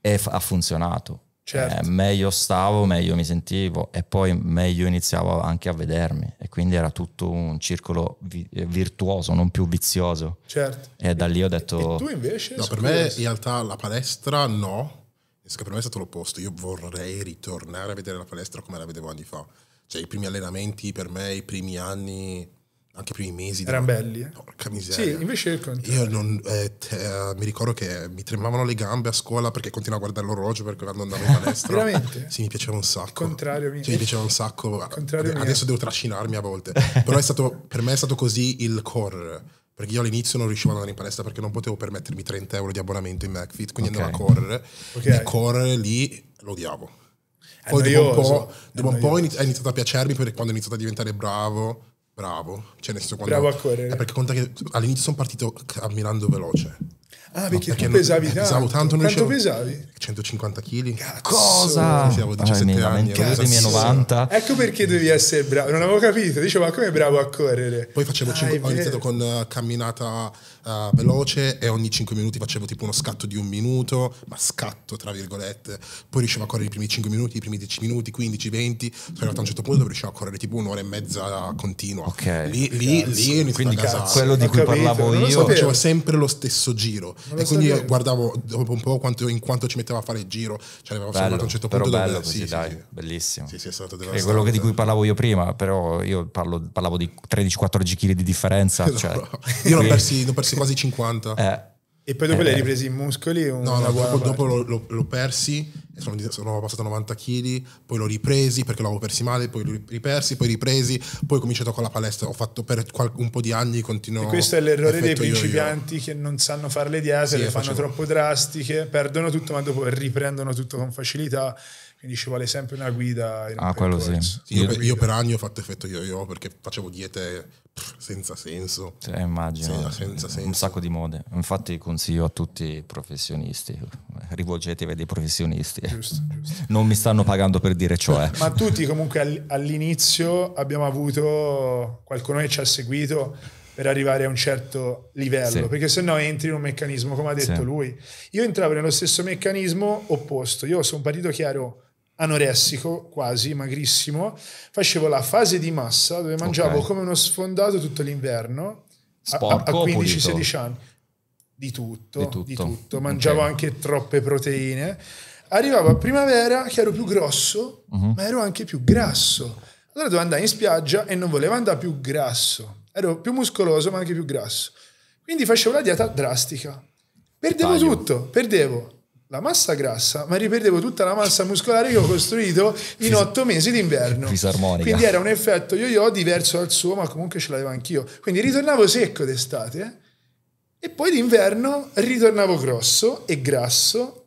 E f- ha funzionato. Certo. Eh, meglio stavo, meglio mi sentivo e poi meglio iniziavo anche a vedermi e quindi era tutto un circolo vi- eh, virtuoso, non più vizioso. Certo. E da lì ho detto... E tu invece? No, per me in realtà la palestra no, per me è stato l'opposto, io vorrei ritornare a vedere la palestra come la vedevo anni fa. Cioè i primi allenamenti per me, i primi anni anche i primi mesi. Erano belli. Eh? Porca miseria. Sì, invece il contrario. Io non, eh, te, eh, mi ricordo che mi tremavano le gambe a scuola perché continuavo a guardare l'orologio perché quando andavo in palestra. Veramente? Sì, mi piaceva un sacco. Contrario mio. Cioè, mi piaceva un sacco. Contrario Adesso mio. devo trascinarmi a volte. Però stato, per me è stato così il core. Perché io all'inizio non riuscivo ad andare in palestra perché non potevo permettermi 30 euro di abbonamento in McFit, quindi okay. andavo a correre. Okay. E correre lì lo odiavo. Poi dopo un po', dopo un po' è iniziato a piacermi perché quando ho iniziato a diventare bravo Bravo, cioè nel senso quando... Bravo a correre. È eh, perché conta che all'inizio sono partito camminando veloce. Ah, perché, perché tu pesavi eh, tanto. Pesavo tanto, quanto c'ero... pesavi? 150 kg. Cosa? Sì, avevo 17 ah, anni. Avevo 90. Ecco perché devi essere bravo. Non avevo capito, dicevo, ma come bravo a correre? Poi facevo ah, 5, ho iniziato con uh, camminata uh, veloce e ogni 5 minuti facevo tipo uno scatto di un minuto, ma scatto tra virgolette. Poi riuscivo a correre i primi 5 minuti, i primi 10 minuti, 15, 20. Sono arrivato a un certo punto dove riuscivo a correre tipo un'ora e mezza continua. Ok. Lì, lì, lì, lì Quindi quello di ho cui capito, parlavo io. Facevo sempre lo stesso giro e quindi so guardavo dopo un po' quanto, in quanto ci metteva a fare il giro, cioè avevamo bello, a un certo punto bello dove, così, sì, dai, sì, bellissimo. Sì, sì, è stato devastante. È quello di cui parlavo io prima, però io parlo, parlavo di 13-14 kg di differenza, no, cioè, io ne ho persi, persi quasi 50. Eh e poi dopo eh. li ripresi in muscoli? No, no, dopo, dopo lo, lo, lo, persi, sono, sono passato 90 kg, poi l'ho ripresi perché l'avevo persi male, poi l'ho ripersi, poi ripresi, poi ho cominciato con la palestra, ho fatto per un po' di anni continuo. E questo è l'errore dei principianti io, io. che non sanno fare le diete, sì, le fanno facevo. troppo drastiche, perdono tutto ma dopo riprendono tutto con facilità quindi ci vuole sempre una guida. In un ah, quello sì. sì io, io, per anni ho fatto effetto yo-yo perché facevo diete senza senso. Cioè, immagino. Sì, senza senso. Un sacco di mode. Infatti consiglio a tutti i professionisti, rivolgetevi ai professionisti. Giusto, giusto. Non mi stanno pagando per dire ciò. Cioè. Ma tutti comunque all'inizio abbiamo avuto qualcuno che ci ha seguito per arrivare a un certo livello, sì. perché se no entri in un meccanismo, come ha detto sì. lui. Io entravo nello stesso meccanismo opposto, io sono partito chiaro anoressico, quasi magrissimo, facevo la fase di massa dove mangiavo okay. come uno sfondato tutto l'inverno Sporco, a, a 15-16 anni. Di tutto, di tutto, di tutto. Mangiavo okay. anche troppe proteine. Arrivavo a primavera che ero più grosso, uh mhm. -huh. ma ero anche più grasso. Allora dovevo andare in spiaggia e non volevo andare più grasso. Ero più muscoloso, ma anche più grasso. Quindi facevo la dieta drastica. Perdevo Taglio. tutto, perdevo la massa grassa, ma riperdevo tutta la massa muscolare che ho costruito in otto mesi d'inverno. Fisarmonica. Quindi era un effetto yo-yo diverso dal suo, ma comunque ce l'avevo anch'io. Quindi ritornavo secco d'estate eh? e poi d'inverno ritornavo grosso e grasso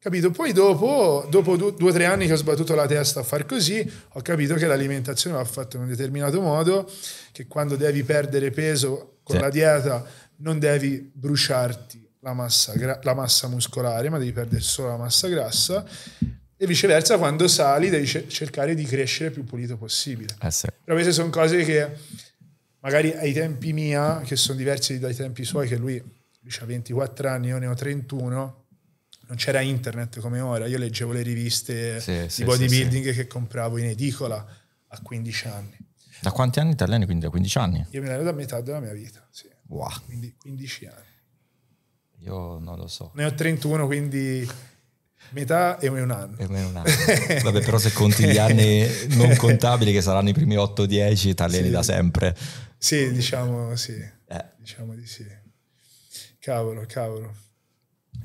capito? Poi dopo, dopo due o tre anni che ho sbattuto la testa a far così, ho capito che l'alimentazione va fatta in un determinato modo, che quando devi perdere peso con sì. la dieta non devi bruciarti la massa, la massa muscolare, ma devi perdere solo la massa grassa e viceversa quando sali devi cercare di crescere più pulito possibile. Eh sì. Però queste sono cose che magari ai tempi mia, che sono diversi dai tempi suoi, che lui, ha 24 anni, io ne ho 31, non c'era internet come ora, io leggevo le riviste sì, di sì, bodybuilding che compravo in edicola a 15 anni. Da quanti anni ti alleni quindi? Da 15 anni? Io mi alleno da metà della mia vita, sì. Wow. Quindi 15 anni. Io non lo so. Ne ho 31, quindi metà e meno un anno. E meno un anno. Vabbè, però se conti gli anni non contabili, che saranno i primi 8-10, italiani sì. da sempre. Sì, diciamo sì. Eh. Diciamo di sì. Cavolo, cavolo.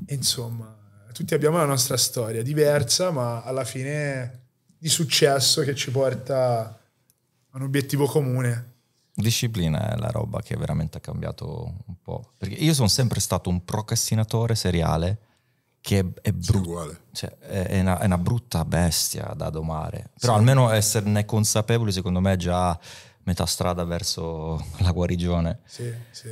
Insomma, tutti abbiamo la nostra storia, diversa, ma alla fine di successo che ci porta a un obiettivo comune Disciplina è la roba che veramente ha cambiato un po'. Perché io sono sempre stato un procrastinatore seriale che è, è brutto. Cioè, è, è, una, è, una, brutta bestia da domare. Però sì. almeno esserne consapevoli, secondo me, è già metà strada verso la guarigione. Sì, sì.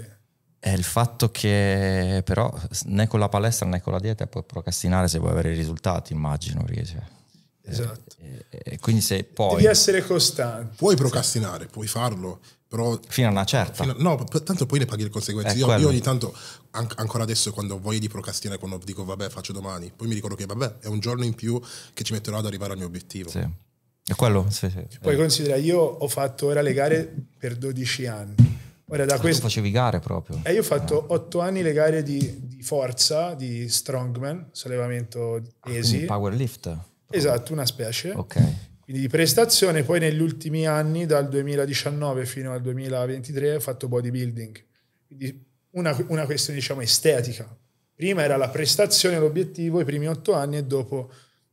È il fatto che, però, né con la palestra né con la dieta puoi procrastinare se vuoi avere risultati, immagino. Riesce. Esatto. E, eh, e, eh, eh, quindi se poi... Devi essere costante. Puoi procrastinare, puoi farlo, però... Fino a una certa. A, no, tanto poi ne paghi le conseguenze. Io, io, ogni tanto, an ancora adesso, quando ho di procrastinare, quando dico vabbè faccio domani, poi mi ricordo che vabbè è un giorno in più che ci metterò ad arrivare al mio obiettivo. Sì. È quello, sì, sì. Poi eh. considera, io ho fatto ora le gare per 12 anni. Ora da ah, questo... facevi gare proprio. E io ho fatto eh. Ah. 8 anni le gare di, di, forza, di strongman, sollevamento ah, pesi. Ah, power Esatto, una specie. Okay. Quindi di prestazione, poi negli ultimi anni, dal 2019 fino al 2023, ho fatto bodybuilding. Quindi una, una questione, diciamo, estetica. Prima era la prestazione l'obiettivo, i primi otto anni, e dopo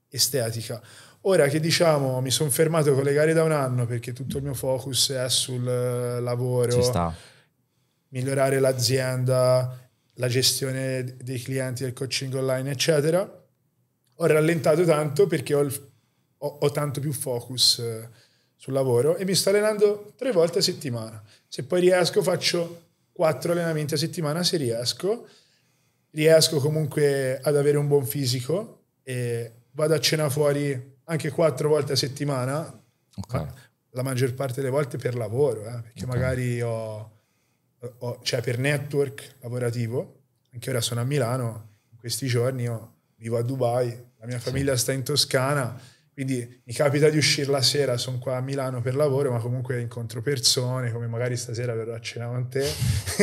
estetica. Ora che diciamo mi sono fermato con le gare da un anno perché tutto il mio focus è sul eh, lavoro, migliorare l'azienda, la gestione dei clienti, del coaching online, eccetera ho rallentato tanto perché ho, il, ho, ho tanto più focus eh, sul lavoro e mi sto allenando tre volte a settimana. Se poi riesco faccio quattro allenamenti a settimana, se riesco. Riesco comunque ad avere un buon fisico e vado a cena fuori anche quattro volte a settimana, okay. la maggior parte delle volte per lavoro, eh, perché okay. magari ho, ho, cioè per network lavorativo, anche ora sono a Milano, in questi giorni io vivo a Dubai, la mia famiglia sta in Toscana, quindi mi capita di uscire la sera, sono qua a Milano per lavoro, ma comunque incontro persone, come magari stasera verrò a cena con te,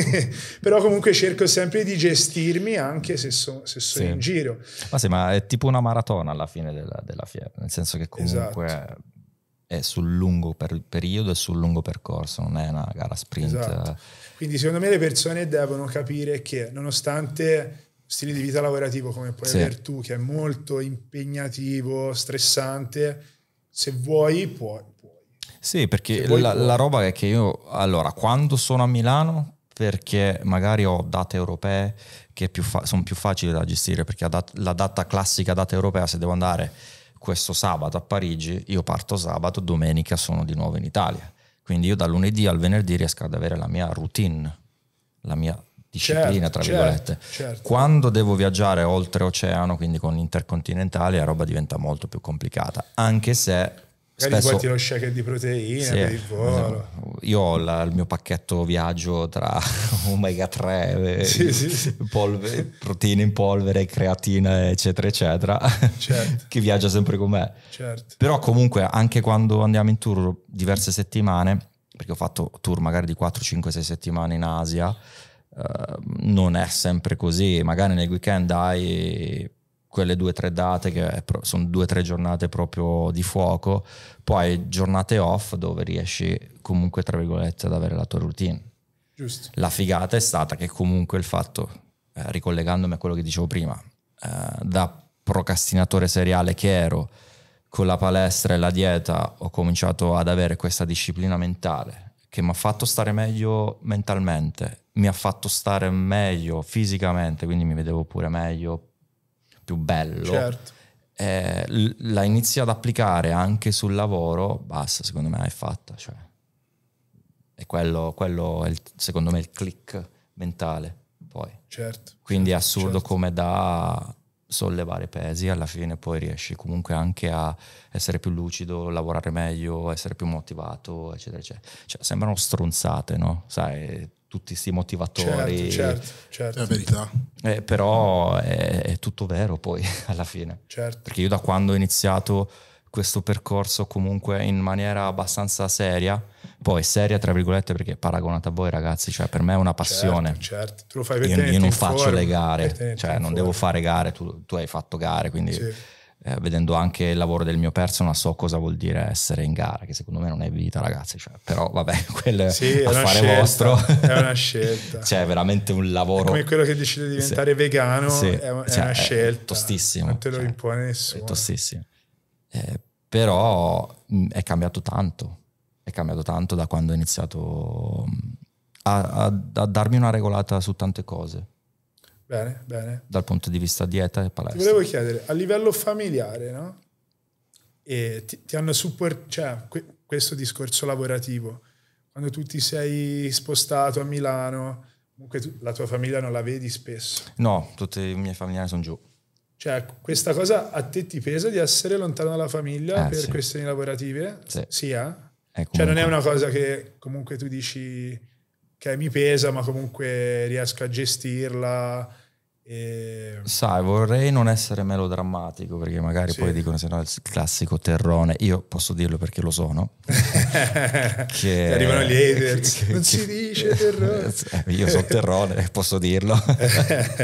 però comunque cerco sempre di gestirmi anche se, so, se sono sì. in giro. Ma sì, ma è tipo una maratona alla fine della, della fiera, nel senso che comunque... Esatto. È sul lungo per, periodo e sul lungo percorso, non è una gara sprint. Esatto. Quindi secondo me le persone devono capire che nonostante stile di vita lavorativo come puoi sì. aver tu, che è molto impegnativo, stressante, se vuoi puoi. puoi. Sì, perché vuoi, la, puoi. la roba è che io, allora, quando sono a Milano, perché magari ho date europee che più sono più facili da gestire, perché la data classica data europea, se devo andare questo sabato a Parigi, io parto sabato, domenica sono di nuovo in Italia. Quindi io da lunedì al venerdì riesco ad avere la mia routine, la mia disciplina, certo, tra certo, virgolette. Certo, certo. Quando devo viaggiare oltre oceano, quindi con intercontinentali, la roba diventa molto più complicata, anche se... Magari spesso, guardi lo shaker di proteine sì, per il volo. Esatto. Io ho la, il mio pacchetto viaggio tra omega 3, eh, sì, sì, polvere, proteine in polvere, creatina, eccetera, eccetera, certo. che viaggia sempre con me. Certo. Però comunque anche quando andiamo in tour diverse settimane, perché ho fatto tour magari di 4, 5, 6 settimane in Asia, Ehm, non è sempre così, magari nel weekend hai quelle due o tre date che sono due o tre giornate proprio di fuoco, poi giornate off dove riesci comunque tra virgolette ad avere la tua routine. Giusto. La figata è stata che comunque il fatto, eh, ricollegandomi a quello che dicevo prima, eh, da procrastinatore seriale che ero, con la palestra e la dieta ho cominciato ad avere questa disciplina mentale che mi ha fatto stare meglio mentalmente mi ha fatto stare meglio fisicamente, quindi mi vedevo pure meglio, più bello. Certo. Eh, la inizi ad applicare anche sul lavoro, basta, secondo me è fatta. Cioè. E quello, quello è il, secondo me il click mentale. Poi. Certo. Quindi è certo, assurdo certo. come da sollevare pesi, alla fine poi riesci comunque anche a essere più lucido, lavorare meglio, essere più motivato, eccetera, eccetera. Cioè, sembrano stronzate, no? Sai, tutti questi motivatori. Certo, certo, certo. È la verità. Eh, però è, è, tutto vero poi alla fine. Certo. Perché io da quando ho iniziato questo percorso comunque in maniera abbastanza seria, poi seria tra virgolette perché paragonata a voi ragazzi, cioè per me è una certo, passione. Certo, certo. Io, io, non faccio form, le gare, cioè non form. devo fare gare, tu, tu, hai fatto gare, quindi... Sì eh, vedendo anche il lavoro del mio personal so cosa vuol dire essere in gara, che secondo me non è vita ragazzi, cioè, però vabbè, quello sì, a fare scelta, vostro. È una scelta. cioè veramente un lavoro. È come quello che decide di diventare sì. vegano, sì. È, cioè, è cioè, una scelta. tostissimo. Non te lo cioè, impone nessuno. È tostissimo. Eh, però mm, è cambiato tanto, è cambiato tanto da quando ho iniziato mm, a, a, a darmi una regolata su tante cose Bene, bene. Dal punto di vista dieta e palestra. Ti volevo chiedere, a livello familiare, no? E ti, ti hanno supportato, cioè, que- questo discorso lavorativo, quando tu ti sei spostato a Milano, comunque tu, la tua famiglia non la vedi spesso. No, tutte le mie familiari sono giù. Cioè, questa cosa a te ti pesa di essere lontano dalla famiglia eh, per sì. questioni lavorative? Sì. Sia? Sì, eh? comunque... Eh, cioè, non è una cosa che comunque tu dici che mi pesa, ma comunque riesco a gestirla. E... Sai, vorrei non essere melodrammatico perché magari sì. poi dicono se no il classico terrone. Io posso dirlo perché lo sono. che... Arrivano gli haters, non che, si dice terrone. Io sono terrone, posso dirlo.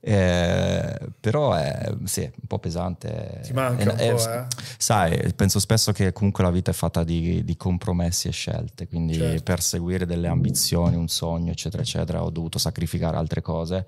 Eh, però è sì, un po' pesante. Ti manca è, eh, un eh, po', è, eh? Sai, penso spesso che comunque la vita è fatta di, di compromessi e scelte, quindi certo. per seguire delle ambizioni, un sogno, eccetera, eccetera, ho dovuto sacrificare altre cose.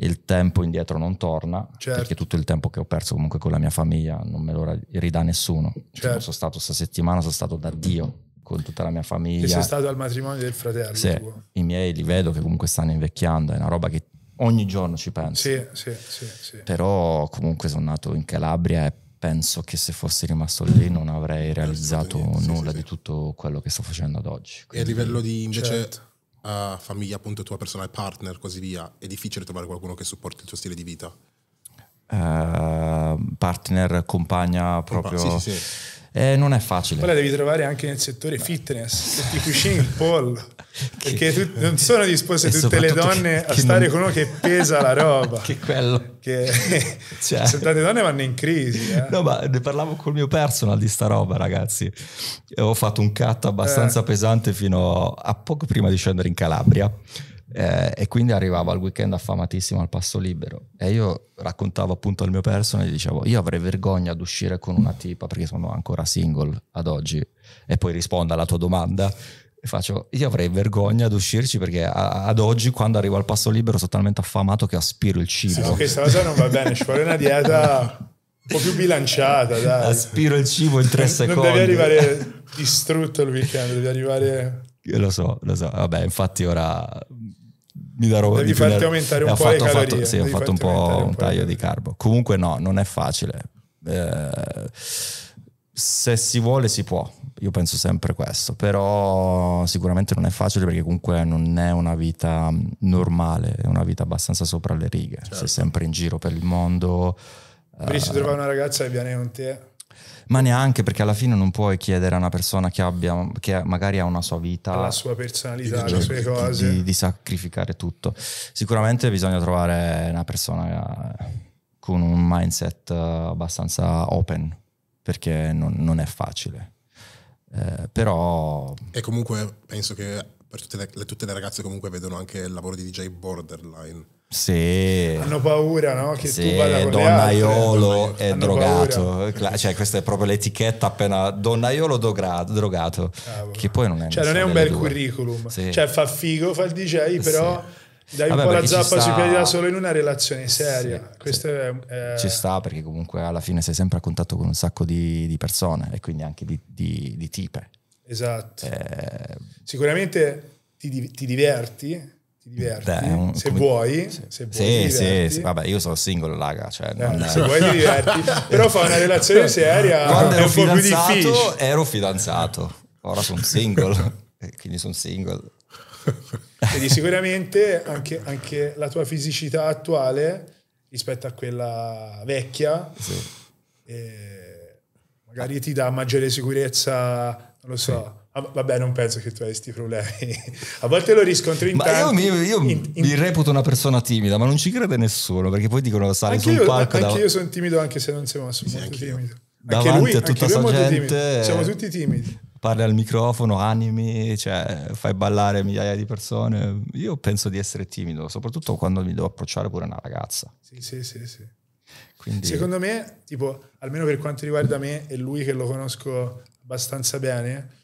Il tempo indietro non torna, certo. perché tutto il tempo che ho perso comunque con la mia famiglia non me lo ridà nessuno. Cioè, certo. Cioè, sono stato questa settimana, sono stato da Dio con tutta la mia famiglia. E sei stato al matrimonio del fratello. Sì, tuo. i miei li vedo che comunque stanno invecchiando, è una roba che ogni giorno ci penso. Sì, sì, sì, sì. Però comunque sono nato in Calabria e penso che se fossi rimasto lì non avrei realizzato sì, nulla sì, di tutto quello che sto facendo ad oggi. Quindi... E a livello di invece certo. uh, famiglia, appunto tua personal partner, così via, è difficile trovare qualcuno che supporti il tuo stile di vita? Uh, partner, compagna, proprio... Compa- sì, sì, sì. Eh, non è facile. Poi la devi trovare anche nel settore fitness, se ti cucini il pollo. perché tu, non sono disposte tutte le donne che, a stare non... con uno che pesa la roba. che quello. Che cioè. cioè. tante donne vanno in crisi. Eh. No, ma ne parlavo col mio personal di sta roba, ragazzi. Ho fatto un cut abbastanza eh. pesante fino a poco prima di scendere in Calabria eh, e quindi arrivava al weekend affamatissimo al passo libero e io raccontavo appunto al mio personal e dicevo io avrei vergogna ad uscire con una tipa perché sono ancora single ad oggi e poi rispondo alla tua domanda e faccio io avrei vergogna ad uscirci perché a, ad oggi quando arrivo al passo libero sono talmente affamato che aspiro il cibo sì, no, questa cosa non va bene ci vuole una dieta un po' più bilanciata dai. aspiro il cibo in tre secondi non devi arrivare distrutto il weekend devi arrivare lo so, lo so. Vabbè, infatti ora mi darò devi di farti più, aumentare un eh, ho po' fatto, le calorie, fatto, sì, ho fatto un po' un, taglio di carbo comunque no, non è facile eh, se si vuole si può io penso sempre questo però sicuramente non è facile perché comunque non è una vita normale è una vita abbastanza sopra le righe certo. sei sempre in giro per il mondo Brissi eh, trovare una ragazza che viene con te ma neanche perché alla fine non puoi chiedere a una persona che, abbia, che magari ha una sua vita, la sua personalità, di, le sue cose, di, di sacrificare tutto. Sicuramente bisogna trovare una persona eh, con un mindset eh, abbastanza open, perché non, non è facile. Eh, però... E comunque penso che per tutte le, tutte le ragazze comunque vedono anche il lavoro di DJ borderline sì. hanno paura, no? Che se tu vada con Donnaiolo è drogato, paura. Eh, cioè questa è proprio l'etichetta appena Donnaiolo dogra- drogato, ah, che poi non è, cioè, non è un bel due. curriculum, sì. cioè fa figo, fa il DJ, però sì. dai Vabbè, un po' la zappa sui piedi da solo in una relazione seria. Sì, questo è, è... Eh, ci sta perché comunque alla fine sei sempre a contatto con un sacco di, di persone e quindi anche di, di, di tipe. Esatto. Eh... Sicuramente ti, ti diverti ti diverti. Dai, un, se come... vuoi, sì. se vuoi. Sì, sì, sì, vabbè, io sono single, raga. Cioè, eh, non... eh, se vuoi ti diverti, però fa una relazione seria. Quando ero fidanzato, ero fidanzato, ora sono single, eh, quindi sono single. Quindi sicuramente anche, anche, la tua fisicità attuale rispetto a quella vecchia sì. eh, magari ti dà maggiore sicurezza, non lo so, Ah, Vabbè, non penso che tu hai questi problemi. A volte lo riscontri in ma tanti. Io, mi, io in, in... mi, reputo una persona timida, ma non ci crede nessuno, perché poi dicono sale sul io, palco. Anche da... io sono timido, anche se non siamo sì, molto timidi. Davanti anche lui, a tutta questa gente... Siamo tutti timidi. Parli al microfono, animi, cioè, fai ballare migliaia di persone. Io penso di essere timido, soprattutto quando mi devo approcciare pure a una ragazza. Sì, sì, sì. sì. Quindi... Secondo me, tipo, almeno per quanto riguarda me e lui che lo conosco abbastanza bene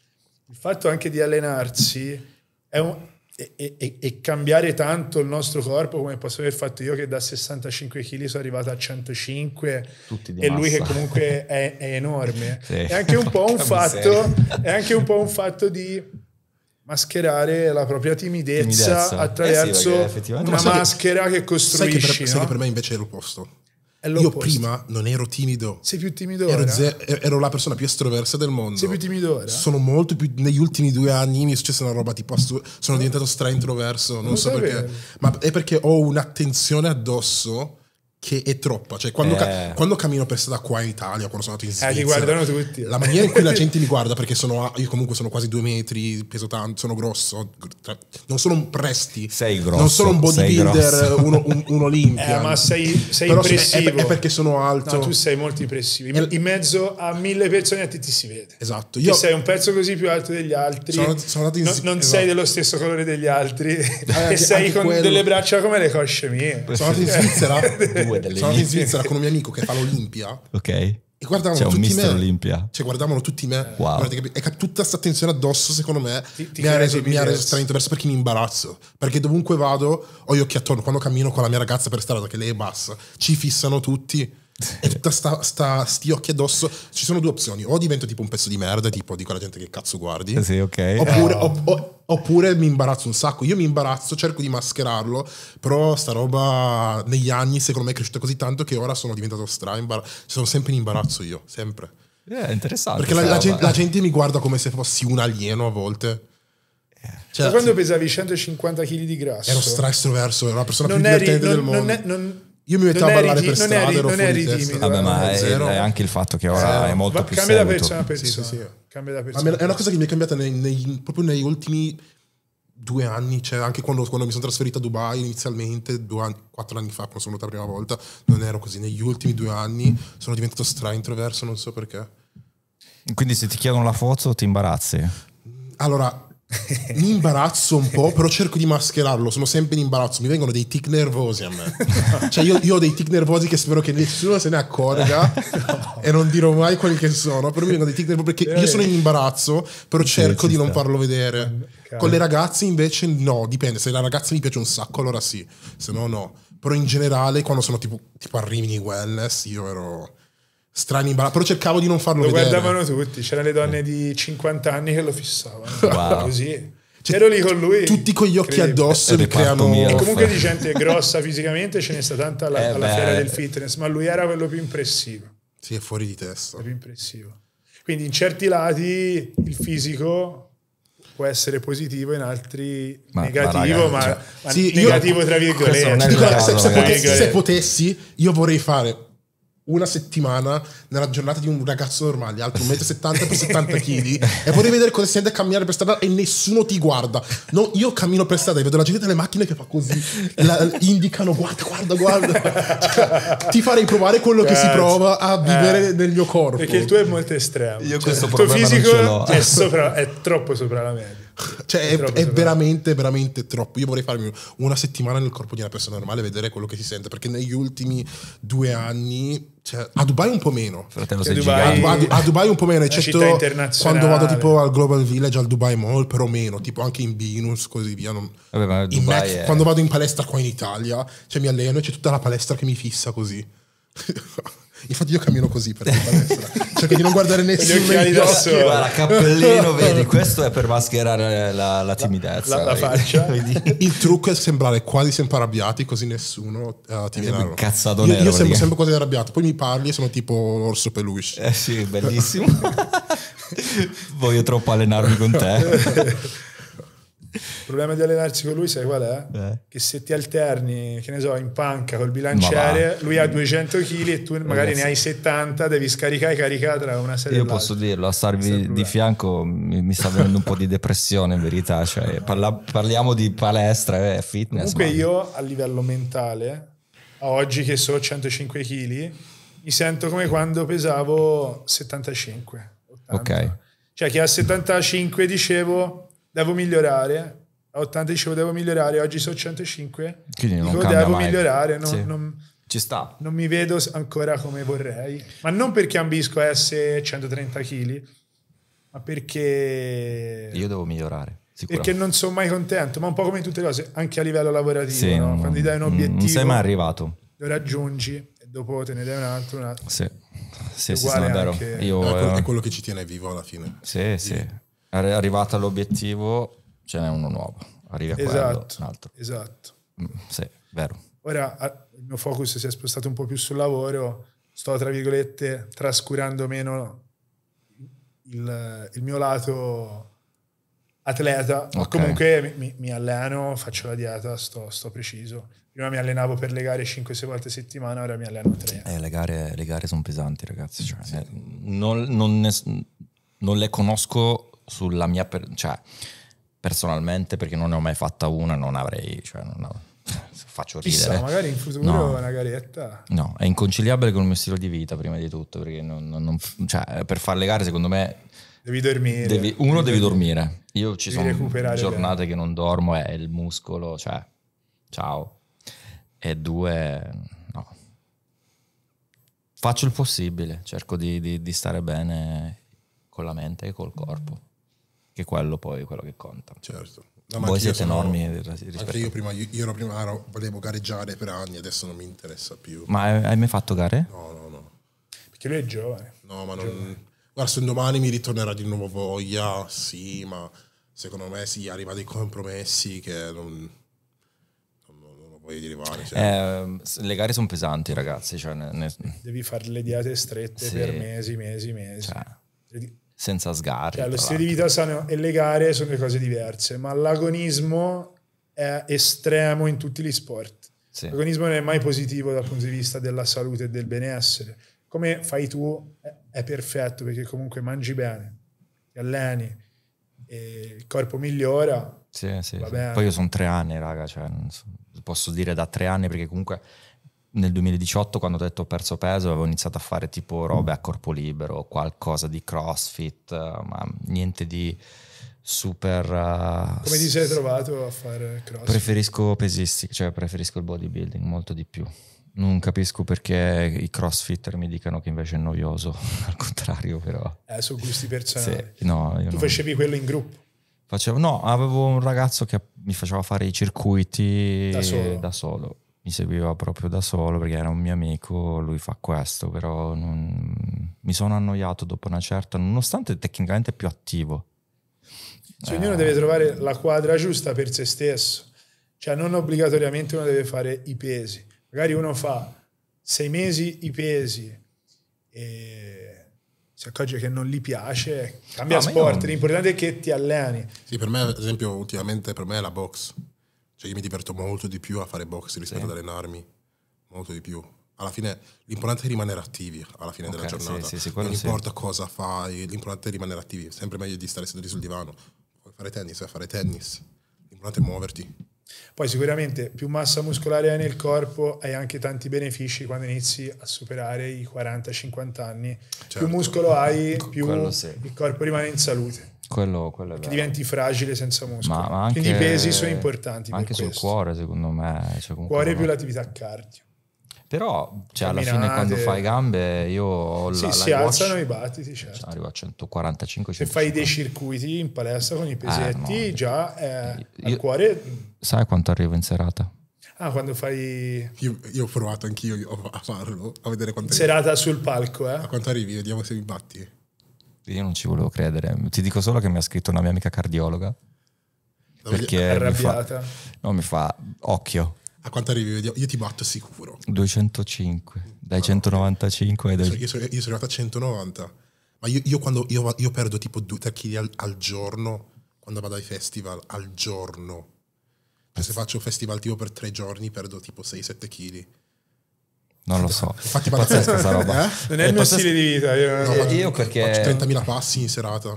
il fatto anche di allenarsi è un, e, e, e, cambiare tanto il nostro corpo come posso aver fatto io che da 65 kg sono arrivato a 105 e massa. lui che comunque è, è enorme sì. è, anche fatto, è anche un po' un fatto di mascherare la propria timidezza, timidezza. attraverso eh sì, una maschera che, che costruisci sai che per, no? sai che per me invece è l'opposto io prima non ero timido. Sei più timido ero, ze- ero, la persona più estroversa del mondo. Sei più timido ora? Sono molto più... Negli ultimi due anni mi è successa una roba tipo... Astur- sono diventato stra introverso, non, non so perché. Vero. Ma è perché ho un'attenzione addosso che è troppa. Cioè, quando, eh. ca- quando, cammino per strada qua in Italia, quando sono andato in eh, Svizzera, eh, ti guardano tutti. La maniera in cui la gente mi guarda, perché sono, io comunque sono quasi due metri, peso tanto, sono grosso, non sono un presti, sei grosso, non sono un bodybuilder, uno, un, un Olimpia. Eh, ma sei, sei impressivo. È, è, perché sono alto. No, tu sei molto impressivo. In, in mezzo a mille persone a te ti si vede. Esatto. Io ti sei un pezzo così più alto degli altri. Sono, sono in, no, non esatto. sei dello stesso colore degli altri. Eh, e sei con quello. delle braccia come le cosce mie. Sono andato in Svizzera. due due delle Sono in Svizzera con un mio amico che fa l'Olimpia. ok. E guardavano cioè, tutti me. Olimpia. Cioè, guardavano tutti me. Wow. Guardate, e tutta questa attenzione addosso, secondo me, ti, ti mi, ha reso, mi ha reso strano introverso perché mi imbarazzo. Perché dovunque vado ho gli occhi attorno. Quando cammino con la mia ragazza per strada, che lei è bassa, ci fissano tutti e tutta sta, sta, sti occhi addosso. Ci sono due opzioni: o divento tipo un pezzo di merda, tipo dico alla gente che cazzo guardi, sì, okay. oppure, oh. Eh. op, oppure, mi imbarazzo un sacco. Io mi imbarazzo, cerco di mascherarlo, però sta roba negli anni secondo me è cresciuta così tanto che ora sono diventato stra imbarazzo. Sono sempre in imbarazzo io, sempre. Eh, interessante. Perché la, la, gente, la gente mi guarda come se fossi un alieno a volte. Eh. Cioè, cioè, quando sì. pesavi 150 kg di grasso, ero stra estroverso, ero la persona non più eri, divertente non, del mondo. Non, è, non, io mi metto a ballare per strada, non eri, non eri timido. Vabbè, ma è, è, anche il fatto che ora sì. è molto più cambia seguito. Da persona, persona. Sì, sì, cambia da persona. È una cosa che mi è cambiata nei, nei, proprio negli ultimi due anni, cioè anche quando, quando mi sono trasferito a Dubai inizialmente, due anni, quattro anni fa quando sono venuto la prima volta, non ero così. Negli ultimi due anni sono diventato stra introverso, non so perché. Quindi se ti chiedono la foto ti imbarazzi? Allora, mi imbarazzo un po', però cerco di mascherarlo. Sono sempre in imbarazzo. Mi vengono dei tic nervosi a me. Cioè, io, io ho dei tic nervosi che spero che nessuno se ne accorga no. e non dirò mai quelli che sono. Però mi vengono dei tic nervosi perché io sono in imbarazzo, però cerco di non farlo vedere. Okay. Cioè, Con le ragazze invece no, dipende. Se la ragazza mi piace un sacco, allora sì, se no, no. Però in generale, quando sono tipo, tipo a Rimini Wellness, io ero strani balli, però cercavo di non farlo lo vedere. Lo guardavano tutti, c'erano le donne di 50 anni che lo fissavano. Wow. Così. Cioè, Ero lì con lui. Tutti con gli occhi Credibile. addosso mi creano. E comunque di gente grossa fisicamente ce n'è stata tanta alla, eh alla fiera del fitness, ma lui era quello più impressivo. Sì, è fuori di testa. più impressivo. Quindi in certi lati il fisico può essere positivo, in altri ma, negativo, ma, ragazzi, ma, cioè, ma sì, negativo io, tra virgolette. Se, eh. se, potessi, io vorrei fare una settimana nella giornata di un ragazzo normale, alto 1,70 m x 70 kg, e vorrei vedere cosa si sente a camminare per strada e nessuno ti guarda. No, io cammino per strada e vedo la gente delle macchine che fa così, la, indicano, guarda, guarda, guarda. Cioè, ti farei provare quello Cazzo. che si eh, prova a eh. vivere eh, nel mio corpo. Perché il tuo è molto estremo. Io cioè, questo il tuo fisico è, sopra, è troppo sopra la media. Cioè, è, è, veramente, veramente troppo. Io vorrei farmi una settimana nel corpo di una persona normale e vedere quello che si sente, perché negli ultimi due anni cioè, a Dubai un po' meno. Fratello, sei Dubai, a, a, a, Dubai un po' meno, eccetto quando vado tipo al Global Village, al Dubai Mall, però meno, tipo anche in Venus, così via. Non... Vabbè, Dubai Mac, è... Quando vado in palestra qua in Italia, cioè mi alleno e c'è tutta la palestra che mi fissa così. Infatti io cammino così per la palestra, cerco di non guardare nessuno negli occhi. Guarda, cappellino, vedi, questo è per mascherare la, la timidezza. La, la, la faccia. Il trucco è sembrare quasi sempre arrabbiati così nessuno uh, ti eh, viene Cazzadone. Io, io sembro sempre quasi arrabbiato, poi mi parli e sono tipo orso peluche. Eh sì, bellissimo. Voglio troppo allenarmi con te. Il problema di allenarsi con lui, sai qual è? Eh. Che se ti alterni, che ne so, in panca col bilanciere, lui ha 200 kg e tu magari Ragazzi. ne hai 70, devi scaricare e caricare tra una serie di Io posso dirlo, a starvi di fianco mi, mi, sta venendo un po' di depressione in verità, cioè, parla, parliamo di palestra e eh, fitness. Comunque man. io a livello mentale, oggi che so 105 kg, mi sento come quando pesavo 75. 80. Ok. Cioè che a 75 dicevo devo migliorare. A 80 dicevo devo migliorare, oggi sono 105. Quindi non dico, devo mai. migliorare, non, sì. non, ci sta. Non mi vedo ancora come vorrei, ma non perché ambisco a essere 130 kg, ma perché... Io devo migliorare. Perché non sono mai contento, ma un po' come tutte le cose, anche a livello lavorativo, sì, no? quando ti dai un obiettivo... Non sei mai arrivato. Lo raggiungi e dopo te ne dai un altro, un altro. Sì, sì, sì, sì no, è vero. Io, è quello, è eh, quello che ci tiene vivo alla fine. Sì, sì. sì arrivata all'obiettivo, ce n'è uno nuovo. Arrivi a esatto, quello, un altro. Esatto. Mm, sì, vero. Ora il mio focus si è spostato un po' più sul lavoro, sto tra virgolette trascurando meno il, il mio lato atleta, okay. comunque mi, mi, alleno, faccio la dieta, sto, sto, preciso. Prima mi allenavo per le gare 5-6 volte a settimana, ora mi alleno 3. Eh, le, gare, gare sono pesanti ragazzi, cioè, sì. eh, non, non, ne, non le conosco sulla mia... Per- cioè, personalmente, perché non ne ho mai fatta una, non avrei... Cioè, non avrei faccio ridere. Chissà, magari in futuro no. una garetta No, è inconciliabile con il mio stile di vita, prima di tutto, perché non, non, non, cioè, per fare le gare, secondo me... Devi dormire. Devi, uno, devi, devi dormire. dormire. Io ci devi sono giornate bene. che non dormo, è il muscolo, cioè, ciao. E due, no. Faccio il possibile, cerco di, di, di stare bene con la mente e col corpo che quello poi è quello che conta. Certo. No, Voi siete sono, enormi rispetto Anche io prima, io, io prima ero, volevo gareggiare per anni, adesso non mi interessa più. Ma hai mai fatto gare? No, no, no. Perché lui è giovane. No, ma non... Giovane. Guarda, se domani mi ritornerà di nuovo voglia, sì, ma secondo me si sì, arriva dei compromessi che non... Voglio derivare. Cioè. Eh, le gare sono pesanti, ragazzi. Cioè ne, ne... Devi fare le diate strette sì. per mesi, mesi, mesi. Cioè senza sgarri. Cioè, lo stile di vita sano e le gare sono due cose diverse, ma l'agonismo è estremo in tutti gli sport. Sì. L'agonismo non è mai positivo dal punto di vista della salute e del benessere. Come fai tu è perfetto perché comunque mangi bene, ti alleni, il corpo migliora. Sì, sì, Poi io sono tre anni, raga, cioè, so, posso dire da tre anni perché comunque nel 2018 quando ho detto ho perso peso avevo iniziato a fare tipo robe a corpo libero, qualcosa di crossfit, eh, ma niente di super... Uh, Come ti sei trovato a fare crossfit? Preferisco pesisti, cioè preferisco il bodybuilding molto di più. Non capisco perché i crossfitter mi dicano che invece è noioso, al contrario però. Eh, sono gusti personali. Sì, no, tu non... facevi quello in gruppo? Facevo, no, avevo un ragazzo che mi faceva fare i circuiti da solo. Da solo mi seguiva proprio da solo perché era un mio amico, lui fa questo, però non... mi sono annoiato dopo una certa, nonostante tecnicamente più attivo. Cioè, eh... ognuno deve eh. trovare la quadra giusta per se stesso, cioè non obbligatoriamente uno deve fare i pesi, magari uno fa sei mesi i pesi e si accorge che non gli piace, cambia no, sport, non... l'importante è che ti alleni. Sì, per me, ad esempio, ultimamente per me è la box cioè io mi diverto molto di più a fare box rispetto sì. ad allenarmi, molto di più. Alla fine l'importante è rimanere attivi alla fine okay, della giornata. Sì, sì, non importa cosa fai, l'importante è rimanere attivi. Sempre meglio di stare seduti sul divano. Vuoi fare tennis, fare tennis. L'importante è muoverti. Poi sicuramente più massa muscolare hai nel corpo, hai anche tanti benefici quando inizi a superare i 40-50 anni. Certo. Più muscolo hai, ecco, più sì. il corpo rimane in salute. Quello, quello che diventi fragile senza muscolo. Ma, ma anche, Quindi i pesi sono importanti. anche sul questo. cuore, secondo me. Cioè, cuore più l'attività cardio. Però cioè, alla fine quando fai gambe io ho sì, la, si la alzano watch, i battiti, certo. Cioè, arrivo a 145 Se 150. fai dei circuiti in palestra con i eh, pesetti, eh, no, già eh, io, al cuore... Sai quanto arrivo in serata? Ah, quando fai. Io, io ho provato anch'io a farlo, a vedere quanto. Serata arrivi. sul palco, eh? A quanto arrivi, vediamo se mi batti. Io non ci volevo credere. Ti dico solo che mi ha scritto una mia amica cardiologa. perché arrabbiata. Mi fa, no, mi fa occhio. A quanto arrivi? Io ti batto sicuro. 205, dai ah, 195 okay. dai... Io, sono, io sono arrivato a 190, ma io, io quando io, io, perdo tipo 2-3 kg al, al, giorno quando vado ai festival, al giorno. Cioè, se eh faccio un festival tipo per 3 giorni perdo tipo 6-7 kg. Non lo so, Infatti, è pazzesca questa roba. Eh? Non è, il mio pazzesca... stile di vita. Io, no, io, eh, io perché... Faccio 30.000 passi in serata.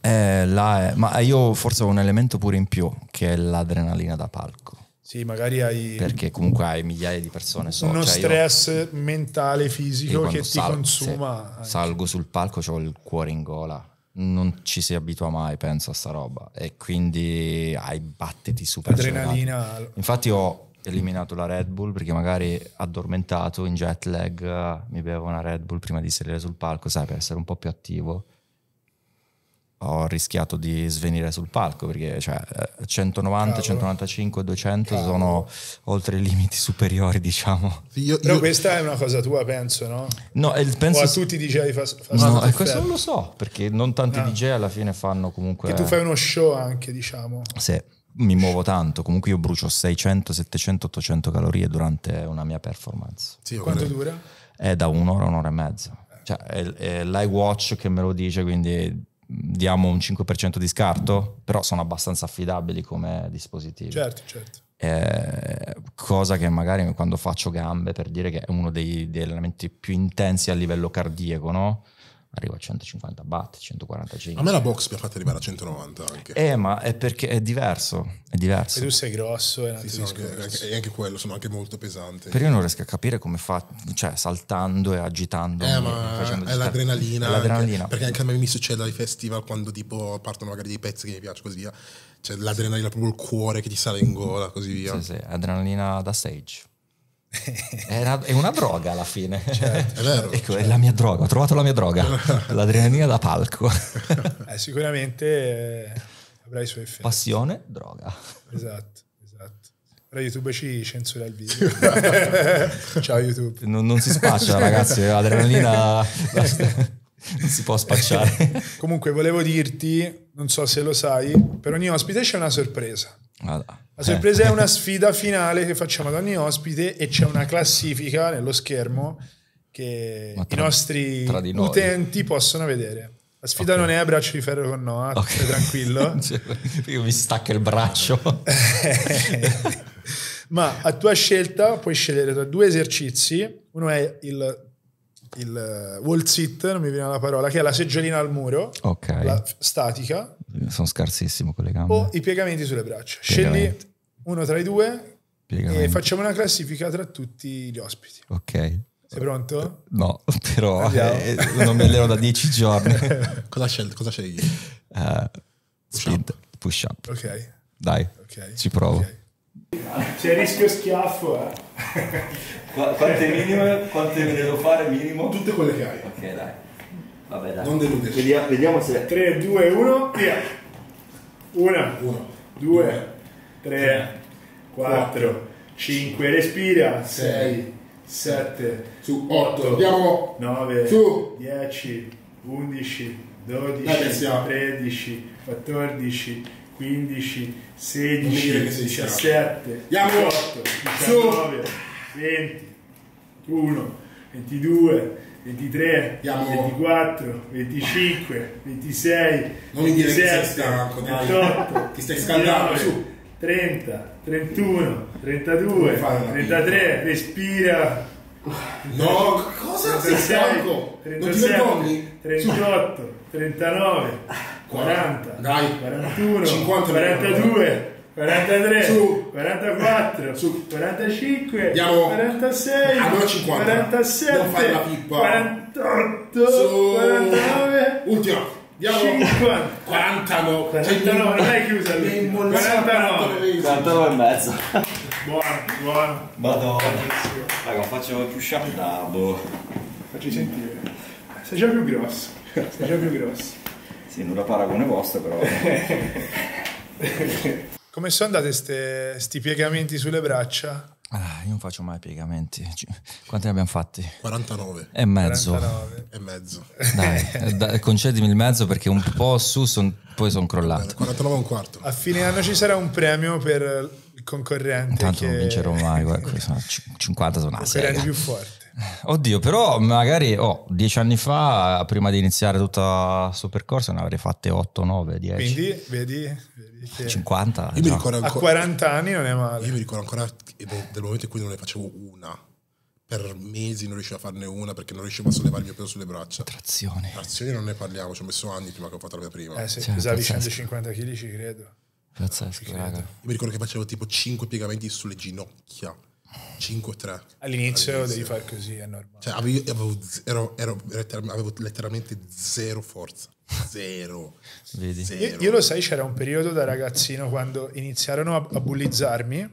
Eh, là è... Ma io forse ho un elemento pure in più, che è l'adrenalina da palco. Sì, magari hai... Perché comunque hai migliaia di persone sotto. Uno cioè stress io, mentale, fisico che ti sal- consuma. Eh. Salgo sul palco, ho il cuore in gola. Non ci si abitua mai, penso, a sta roba. E quindi hai battiti super Adrenalina. Generali. Infatti ho eliminato la Red Bull perché magari addormentato, in jet lag, eh, mi bevo una Red Bull prima di salire sul palco, sai, per essere un po' più attivo ho rischiato di svenire sul palco perché cioè, 190, eh, Cavolo. 195, 200 Cavolo. sono oltre i limiti superiori, diciamo. Io, Però io... questa è una cosa tua, penso, no? No, eh, penso... O a tutti i DJ fa, fa No, no questo non lo so, perché non tanti ah. DJ alla fine fanno comunque... Che tu fai uno show anche, diciamo. Sì, mi muovo tanto, comunque io brucio 600, 700, 800 calorie durante una mia performance. Sì, Quanto dura? È da un'ora, un'ora e mezza. Cioè, è, è l'iWatch che me lo dice, quindi diamo un 5% di scarto, però sono abbastanza affidabili come dispositivi. Certo, certo. Eh, cosa che magari quando faccio gambe per dire che è uno dei, degli allenamenti più intensi a livello cardiaco, no? arriva a 150 baht, 145. A me la box mi ha fatto arrivare a 190 anche. Eh, ma è perché è diverso, è diverso. E tu sei grosso e sì, sì, anche, anche quello, sono anche molto pesante. Però io non riesco a capire come fa, cioè saltando e agitando. Eh, ma è l'adrenalina. È l'adrenalina. Anche, perché anche a me mi succede ai festival quando tipo partono magari dei pezzi che mi piacciono così via. Cioè l'adrenalina, proprio il cuore che ti sale in gola, così via. Sì, sì, adrenalina da stage. È una, è una, droga alla fine. Certo, è vero. ecco, certo. è la mia droga, ho trovato la mia droga, l'adrenalina da palco. Eh, sicuramente eh, avrà i suoi effetti. Passione, droga. Esatto, esatto. YouTube ci censura il video. Ciao YouTube. Non, non si spaccia ragazzi, l'adrenalina non si può spacciare. Comunque volevo dirti, non so se lo sai, per ogni ospite c'è una sorpresa. La sorpresa è una sfida finale che facciamo ad ogni ospite e c'è una classifica nello schermo che tra, i nostri utenti possono vedere. La sfida okay. non è a braccio di ferro con Noah, okay. tranquillo. io mi stacco il braccio. Ma a tua scelta puoi scegliere tra due esercizi. Uno è il, il eh, wall sit, non mi viene la parola, che è la seggiolina al muro, okay. la statica, sono scarsissimo con le gambe. O i piegamenti sulle braccia. Scegli uno tra i due piegamenti. e facciamo una classifica tra tutti gli ospiti. Ok. Sei pronto? No, però eh, non mi alleno da dieci giorni. cosa, scegli? Cosa scegli? Uh, spinta, push up. Ok. Dai, okay. ci provo. Okay. C'è rischio schiaffo, eh. Qu quante minime, quante ne devo fare minimo? Tutte quelle che hai. Ok, dai. Vabbè, dai. Non deluderci. Vediamo, vediamo se... 3, 2, 1, via. 1, 1 2, 3, 4, 5, respira. 6, 7, su 8, andiamo. 9, 10, 11, 12, 13, 14, 15, 16, 17, 18, 19, 20, 1, 22, 23, Abbiamo... 24, 25, 26, non 27, stanco, 28, ti stai scaldando, 29, 30, 31, 32, 33, respira. No, cosa 36, sei stanco? 37, non ti 38, 39, 40, Dai. 41, 50 42, 43 su 44 su 45 Andiamo. 46 allora 50 47 non fare la pippa 48 su 49 ultima Andiamo. 50 49 49 non è chiusa lì 49 49 e mezzo buono buono madonna raga faccio più sciardato facci sentire sei già più grosso sei già più grosso sì nulla paragone vostro però Come sono andate questi piegamenti sulle braccia? Ah, io non faccio mai piegamenti. Quanti ne abbiamo fatti? 49. E mezzo. 49. E mezzo. Dai, da, concedimi il mezzo perché un po' su son, poi sono crollato. 49 eh, e un quarto. A fine anno ci sarà un premio per il concorrente. Intanto che... non vincerò mai, 50 sono una serie. più forte. Oddio, però magari oh, dieci anni fa, prima di iniziare tutto questo percorso, ne avrei fatte 8, 9, 10. Quindi vedi, vedi che 50. Io no. mi ancora, a 40 anni non è male. Io mi ricordo ancora del momento in cui non ne facevo una. Per mesi non riuscivo a farne una perché non riuscivo a sollevare il mio peso sulle braccia. Trazione. Trazione non ne parliamo, ci ho messo anni prima che ho fatto la mia prima. Eh, se cioè, pesavi 150 kg ci credo. Pazzesco, raga. Io mi ricordo che facevo tipo 5 piegamenti sulle ginocchia 5-3. All'inizio, devi fare così, è normale. Cioè, avevo, avevo, zero, ero, avevo letteralmente zero forza. Zero. Vedi? zero. Io, io, lo sai, c'era un periodo da ragazzino quando iniziarono a, a bullizzarmi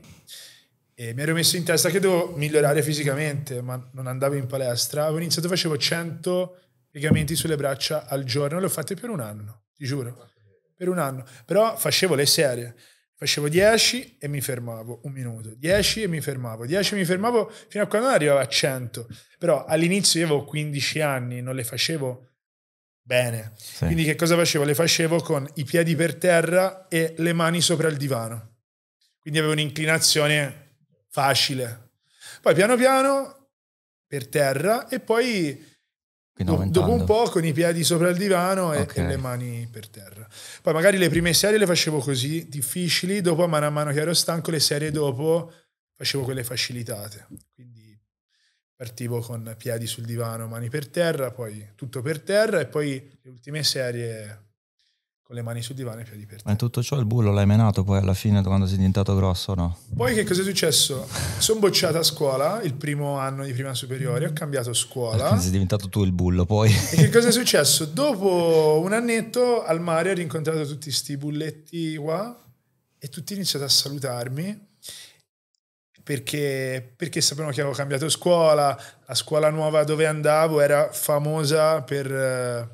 e mi ero messo in testa che dovevo migliorare fisicamente, ma non andavo in palestra. Avevo iniziato, facevo 100 piegamenti sulle braccia al giorno, le ho fatte per un anno, ti giuro. Per un anno. Però facevo le serie. Facevo 10 e mi fermavo un minuto, 10 e mi fermavo, 10 e mi fermavo fino a quando non arrivavo a 100. Però all'inizio io avevo 15 anni, non le facevo bene. Sì. Quindi che cosa facevo? Le facevo con i piedi per terra e le mani sopra il divano. Quindi avevo un'inclinazione facile. Poi piano piano per terra e poi Do, dopo un po' con i piedi sopra il divano e, okay. e, le mani per terra. Poi magari le prime serie le facevo così, difficili, dopo a mano a mano che ero stanco le serie dopo facevo quelle facilitate. Quindi partivo con piedi sul divano, mani per terra, poi tutto per terra e poi le ultime serie con le mani sul divano e piedi per terra. Ma in tutto ciò il bullo l'hai menato poi alla fine quando sei diventato grosso no? Poi che cosa è successo? Sono bocciato a scuola, il primo anno di prima superiore, ho cambiato scuola. Perché sei diventato tu il bullo poi. E che cosa è successo? Dopo un annetto al mare ho rincontrato tutti questi bulletti qua e tutti iniziato a salutarmi perché, perché sapevano che avevo cambiato scuola, la scuola nuova dove andavo era famosa per eh,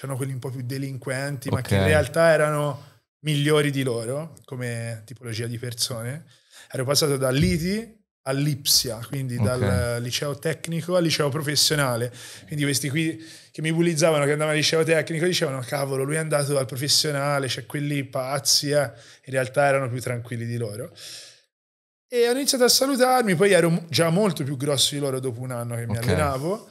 c'erano quelli un po' più delinquenti, okay. ma che in realtà erano migliori di loro come tipologia di persone. Ero passato da Liti all'Ipsia, quindi okay. dal liceo tecnico al liceo professionale. Quindi questi qui che mi bullizzavano che andavano al liceo tecnico dicevano cavolo, lui è andato al professionale, c'è cioè quelli pazzi, eh. in realtà erano più tranquilli di loro. E hanno iniziato a salutarmi, poi ero già molto più grosso di loro dopo un anno che mi okay. allenavo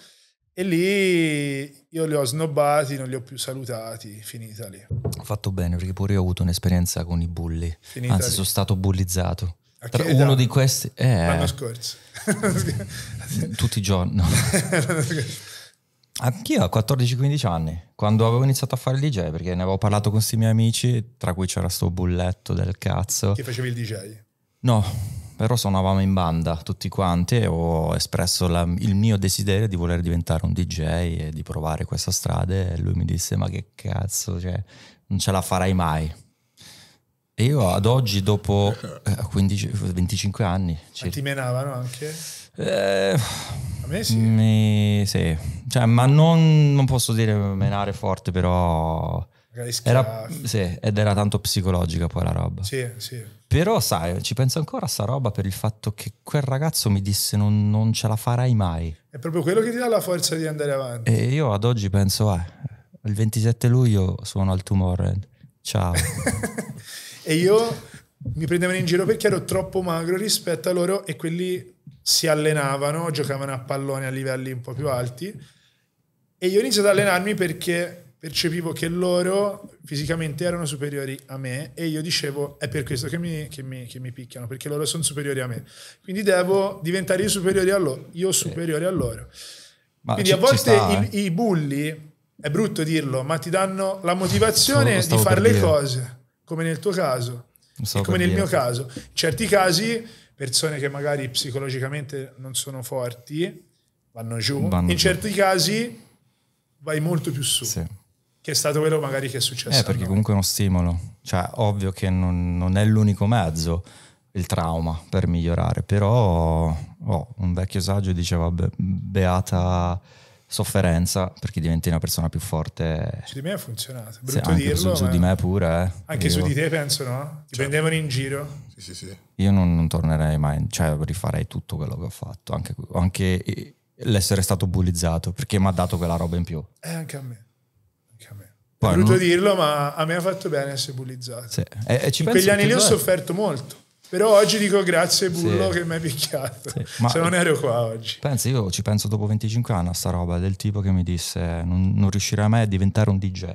e lì io li ho snobbati, non li ho più salutati, finita lì. Ho fatto bene perché pure io ho avuto un'esperienza con i bulli. Finita Anzi, lì. sono stato bullizzato. Tra età? uno di questi... Eh, L'anno scorso. tutti i giorni. Anch'io a 14-15 anni, quando avevo iniziato a fare il DJ, perché ne avevo parlato con questi miei amici, tra cui c'era sto bulletto del cazzo. Che facevi il DJ? No, però suonavamo in banda tutti quanti e ho espresso la, il mio desiderio di voler diventare un DJ e di provare questa strada e lui mi disse ma che cazzo, cioè, non ce la farai mai. E io ad oggi dopo 15, eh, 25 anni... Circa, ti menavano anche? Eh, a me sì. Mi, sì. Cioè, ma non, non posso dire menare forte però era, sì, ed era tanto psicologica poi la roba. Sì, sì. Però sai, ci penso ancora a sta roba per il fatto che quel ragazzo mi disse non, non, ce la farai mai. È proprio quello che ti dà la forza di andare avanti. E io ad oggi penso, eh, il 27 luglio suono al Tomorrowland. Eh. Ciao. e io mi prendevano in giro perché ero troppo magro rispetto a loro e quelli si allenavano, giocavano a pallone a livelli un po' più alti. E io ho iniziato ad allenarmi perché percepivo che loro fisicamente erano superiori a me e io dicevo è per questo che mi, che mi, che mi picchiano, perché loro sono superiori a me. Quindi devo diventare io superiore a loro. Io superiore a loro. Ma Quindi ci, a volte sta, i, eh? i, bulli, è brutto dirlo, ma ti danno la motivazione di fare le dire. cose, come nel tuo caso, come nel dire. mio caso. In certi casi persone che magari psicologicamente non sono forti vanno giù, vanno in giù. certi casi vai molto più su. Sì che è stato quello magari che è successo. Eh, perché comunque è uno stimolo. Cioè, ovvio che non, non, è l'unico mezzo il trauma per migliorare, però oh, un vecchio saggio diceva be- beata sofferenza perché diventi una persona più forte. Su di me ha funzionato, brutto sì, anche dirlo. Su, su di me pure. Eh. Anche io... su di te penso, no? Ti cioè, prendevano in giro. Sì, sì, sì. Io non, non, tornerei mai, cioè rifarei tutto quello che ho fatto, anche, anche l'essere stato bullizzato perché mi ha dato quella roba in più. Eh, anche a me. Poi brutto non... dirlo, ma a me ha fatto bene essere bullizzato. Sì. E, eh, e eh, In quegli anni lì ho eh. sofferto molto. Però oggi dico grazie Bullo sì. che mi hai picchiato, sì. ma se non ero qua oggi. Penso, io ci penso dopo 25 anni a sta roba del tipo che mi disse non, non riuscirai mai a diventare un DJ.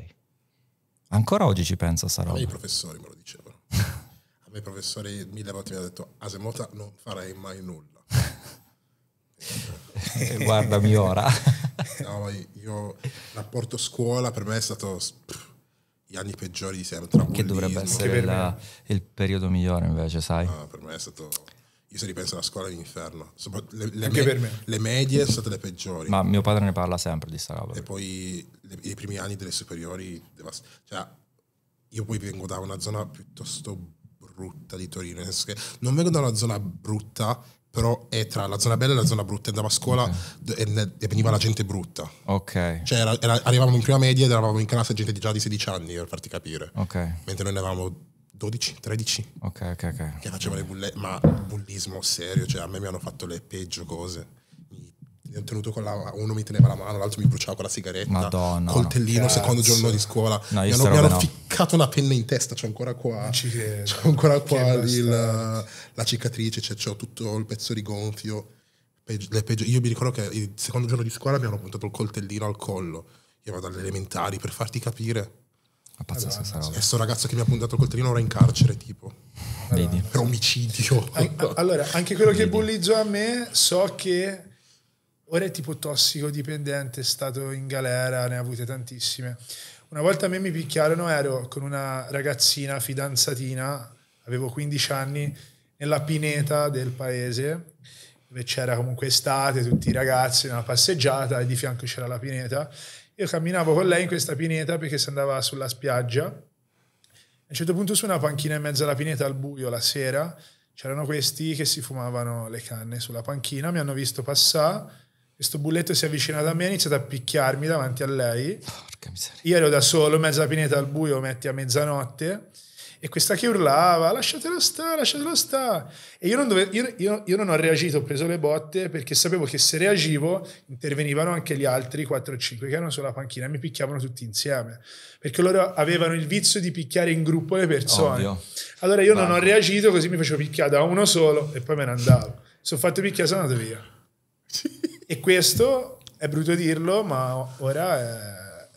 Ancora oggi ci penso a sta roba. A me i professori me lo dicevano. a me i professori mille volte mi hanno detto Asemota ah, non farei mai nulla. Eh, guardami ora. no, io l'apporto scuola per me è stato pff, gli anni peggiori di sempre. Tra che dovrebbe essere che la, il periodo migliore invece, sai? No, per me è stato... Io se ripenso alla scuola è l'inferno. Le, le, me, le, medie sono state le peggiori. Ma mio padre ne parla sempre di sta roba. E poi le, i primi anni delle superiori... cioè, io poi vengo da una zona piuttosto brutta di Torino. non vengo da una zona brutta però è tra la zona bella e la zona brutta. Andavo a scuola okay. e, veniva la gente brutta. Ok. Cioè era, era, arrivavamo in prima media ed eravamo in classe gente già di 16 anni, per farti capire. Ok. Mentre noi ne avevamo 12, 13. Ok, ok, ok. Che facevano le bulle, ma bullismo serio, cioè a me mi hanno fatto le peggio cose mi ho tenuto con la, uno mi teneva la mano, l'altro mi bruciava con la sigaretta. Madonna. Coltellino, no. secondo giorno di scuola. No, mi hanno, mi hanno no. ficcato una penna in testa, c'è ancora qua. C'è ancora qua il, la, la cicatrice, cioè, c'ho tutto il pezzo rigonfio. Peggio, io mi ricordo che il secondo giorno di scuola mi hanno puntato il coltellino al collo. Io vado alle elementari per farti capire. Ma pazzesca allora, roba. Questo ragazzo che mi ha puntato il coltellino ora in carcere, tipo. Allora, per omicidio. Allora, anche quello Vedi. che bullizzo a me, so che Ora è tipo tossicodipendente, è stato in galera, ne ha avute tantissime. Una volta a me mi picchiarono, ero con una ragazzina fidanzatina, avevo 15 anni, nella pineta del paese, dove c'era comunque estate, tutti i ragazzi, una passeggiata e di fianco c'era la pineta. Io camminavo con lei in questa pineta perché si andava sulla spiaggia. A un certo punto su una panchina in mezzo alla pineta al buio la sera c'erano questi che si fumavano le canne sulla panchina, mi hanno visto passare questo bulletto si è avvicinato a me ha iniziato a picchiarmi davanti a lei. Porca miseria. Io ero da solo, mezza pineta al buio, metti a mezzanotte. E questa che urlava, lasciatelo stare, lasciatelo stare. E io non, dove, io, io, io non, ho reagito, ho preso le botte perché sapevo che se reagivo intervenivano anche gli altri 4 o 5 che erano sulla panchina e mi picchiavano tutti insieme. Perché loro avevano il vizio di picchiare in gruppo le persone. Ovvio. Allora io Vai. non ho reagito, così mi facevo picchiare da uno solo e poi me ne andavo. Sono fatto picchiare, sono andato via. Sì. E questo è brutto dirlo, ma ora è...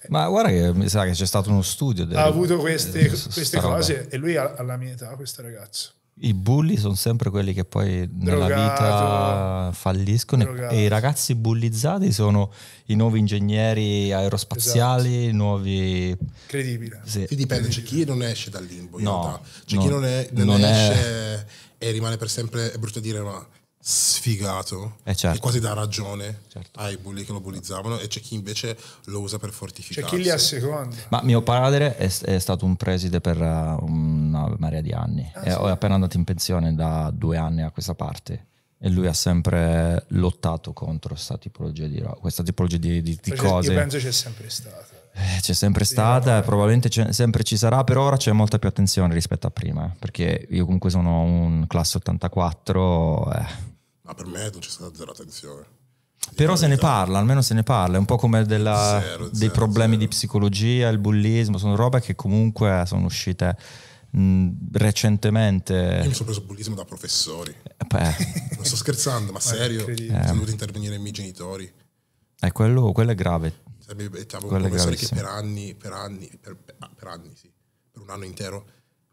Ma guarda che mi sa che c'è stato uno studio. Del, ha avuto queste, queste cose roba. e lui ha, alla mia età, questo ragazzo. I bulli sono sempre quelli che poi drogato, nella vita falliscono drogato. e i ragazzi bullizzati sono i nuovi ingegneri aerospaziali, esatto. nuovi... Credibile. Sì. Sì, dipende, c'è chi non esce dal limbo, no, c'è no, chi non, è, non, non esce è... e rimane per sempre, è brutto dire, ma sfigato eh certo. che quasi dà ragione certo. ai bulli che lo bullizzavano e c'è chi invece lo usa per fortificare. C'è chi li asseconda. Ma mio padre è, è, stato un preside per uh, una marea di anni, ah, è, sì. è appena andato in pensione da due anni a questa parte e lui ha sempre lottato contro questa tipologia di, questa tipologia di, di, di cioè, cose. Io penso c'è sempre stata. Eh, c'è sempre stata e probabilmente sempre ci sarà, per ora c'è molta più attenzione rispetto a prima, perché io comunque sono un classe 84, eh, ma per me non c'è stata zero attenzione. Però se ne parla, almeno se ne parla, è un po' come della, zero, zero, dei problemi zero. di psicologia, il bullismo, sono robe che comunque sono uscite mh, recentemente. Io mi sono preso bullismo da professori. Eh, beh. non sto scherzando, ma ah, serio, eh. sono dovuto intervenire i miei genitori. Eh, quello, quello è grave. Cioè, avevo un quello professore che per anni, per anni, per, ah, per anni sì, per un anno intero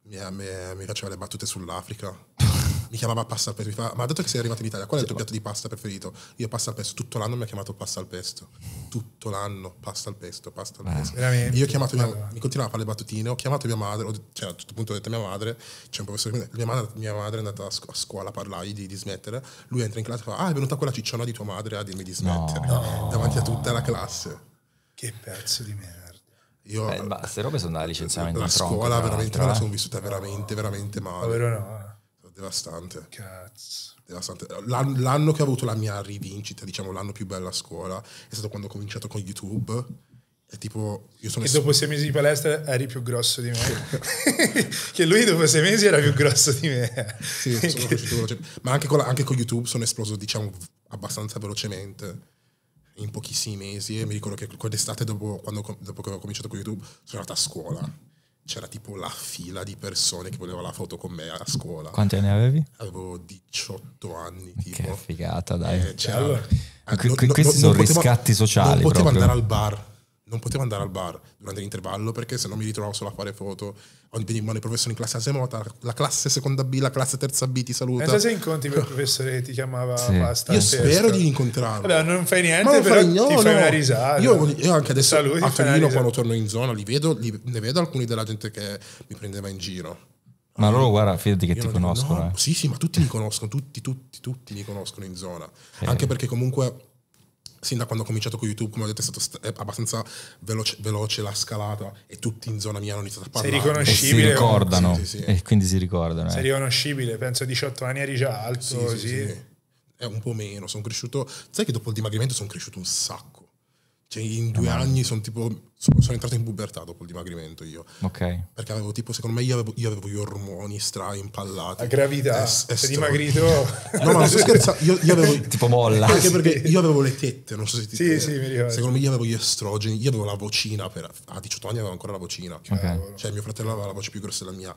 mi, eh, eh, mi faceva le battute sull'Africa. mi chiamava pasta mi fa, ma dato che sei arrivato in Italia, qual è il tuo piatto di pasta preferito? Io pasta al pesto, tutto l'anno mi ha chiamato pasta al pesto, tutto l'anno pasta al pesto, pasta al pesto. Eh, Io ho chiamato, mia, mi continuava a fare le battutine, ho chiamato mia madre, ho, cioè a un certo punto ho detto a mia madre, c'è un professore, mia madre, mia madre è andata a, scuola, parlai di, di, smettere, lui entra in classe e fa, ah è venuta quella cicciona di tua madre a dirmi di smettere, no. davanti a tutta la classe. Che pezzo di merda. Io, Beh, eh, ma queste robe sono da licenziamento La scuola veramente cioè. me la sono vissuta veramente, veramente male. Davvero no? Eh. Devastante. Cazzo. Devastante. L'anno, l'anno, che ho avuto la mia rivincita, diciamo l'anno più bello a scuola, è stato quando ho cominciato con YouTube. E tipo, io sono e es- dopo sei mesi di palestra eri più grosso di me. che lui dopo sei mesi era più grosso di me. sì, sono cresciuto velocemente. Ma anche con, la, anche con YouTube sono esploso, diciamo, abbastanza velocemente in pochissimi mesi e mi ricordo che quell'estate dopo, quando, dopo che ho cominciato con YouTube sono andato a scuola. C'era tipo la fila di persone che volevano la foto con me a scuola. Quanti anni avevi? Avevo 18 anni. Tipo. Che figata, dai. Eh, allora, cioè, eh, no, no, questi no, sono poteva, riscatti sociali. Non potevo proprio. andare al bar non potevo andare al bar durante l'intervallo perché se no mi ritrovavo solo a fare foto. Ogni venivano i professori in classe Asemota, la classe seconda B, la classe terza B ti saluta. Pensa se incontri quel professore che ti chiamava sì. basta. Io spero di incontrarlo. Vabbè, non fai niente, non però fai, no, ti no. fai una risata. Io, io anche adesso Saluti, a Torino quando torno in zona li vedo, li, ne vedo alcuni della gente che mi prendeva in giro. Ma loro guarda, fidati che io ti conoscono. no, eh. Sì, sì, ma tutti mi conoscono, tutti, tutti, tutti mi conoscono in zona. Sì. Anche perché comunque sin da quando ho cominciato con YouTube, come ho detto, è stata abbastanza veloce, veloce, la scalata e tutti in zona mia hanno iniziato a parlare. Sei riconoscibile. E si ricordano. Sì, sì, sì. E quindi si ricordano. Eh. Sei eh. riconoscibile, penso 18 anni eri già alto. Sì, sì, È un po' meno, sono cresciuto... Sai che dopo il dimagrimento sono cresciuto un sacco. Cioè, in due ah, anni sono, tipo, sono entrato in pubertà dopo il dimagrimento io. Ok. Perché avevo tipo, secondo me io avevo, io avevo gli ormoni stra impallati. La gravità. Es, eh, è dimagrito. no, ma non sto scherzando. Io, io avevo, tipo molla. Anche perché io avevo le tette, non so se ti Sì, sì, mi ricordo. Secondo me io avevo gli estrogeni, io avevo la vocina. Per, a 18 anni avevo ancora la vocina. Okay. Cioè, mio fratello aveva la voce più grossa della mia.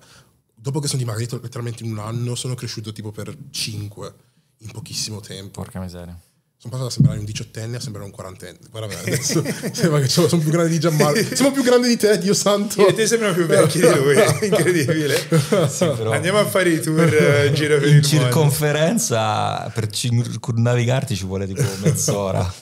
Dopo che sono dimagrito letteralmente in un anno, sono cresciuto tipo per 5 in pochissimo tempo. Porca miseria sono passato da sembrare un diciottenne a sembrare un quarantenne. Guarda beh, adesso, sembra che sono più grande di Gianmarco. Siamo più grandi di te, Dio santo. e te sembrano più vecchi di lui, incredibile. Sì, Andiamo a fare i tour uh, giro per in il circonferenza, mondo. per navigarti ci vuole tipo mezz'ora.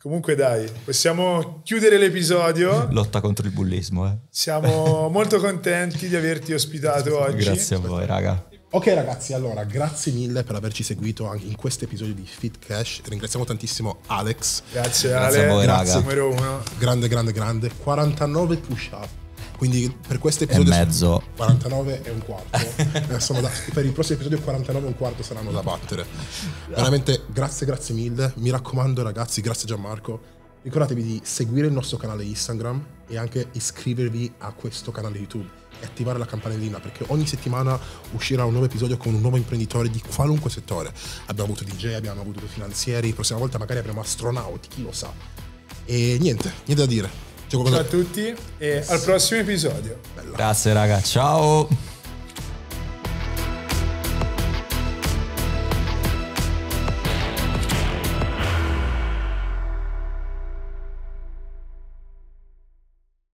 Comunque dai, possiamo chiudere l'episodio. Lotta contro il bullismo, eh. Siamo molto contenti di averti ospitato oggi. Grazie a voi, raga. Ok ragazzi, allora grazie mille per averci seguito anche in questo episodio di Fit Cash. Ringraziamo tantissimo Alex. Grazie, grazie Ale, a voi, grazie raga. numero uno. Grande, grande, grande. 49 push up. Quindi per questo episodio... E mezzo. 49 e un quarto. Eh, da, per il prossimo episodio 49 e un quarto saranno da battere. Veramente grazie, grazie mille. Mi raccomando ragazzi, grazie Gianmarco. Ricordatevi di seguire il nostro canale Instagram e anche iscrivervi a questo canale YouTube e attivare la campanellina perché ogni settimana uscirà un nuovo episodio con un nuovo imprenditore di qualunque settore. Abbiamo avuto DJ, abbiamo avuto finanzieri, prossima volta magari avremo astronauti, chi lo sa. E niente, niente da dire. Ciao a tutti e al prossimo episodio. Bella. Grazie raga, ciao.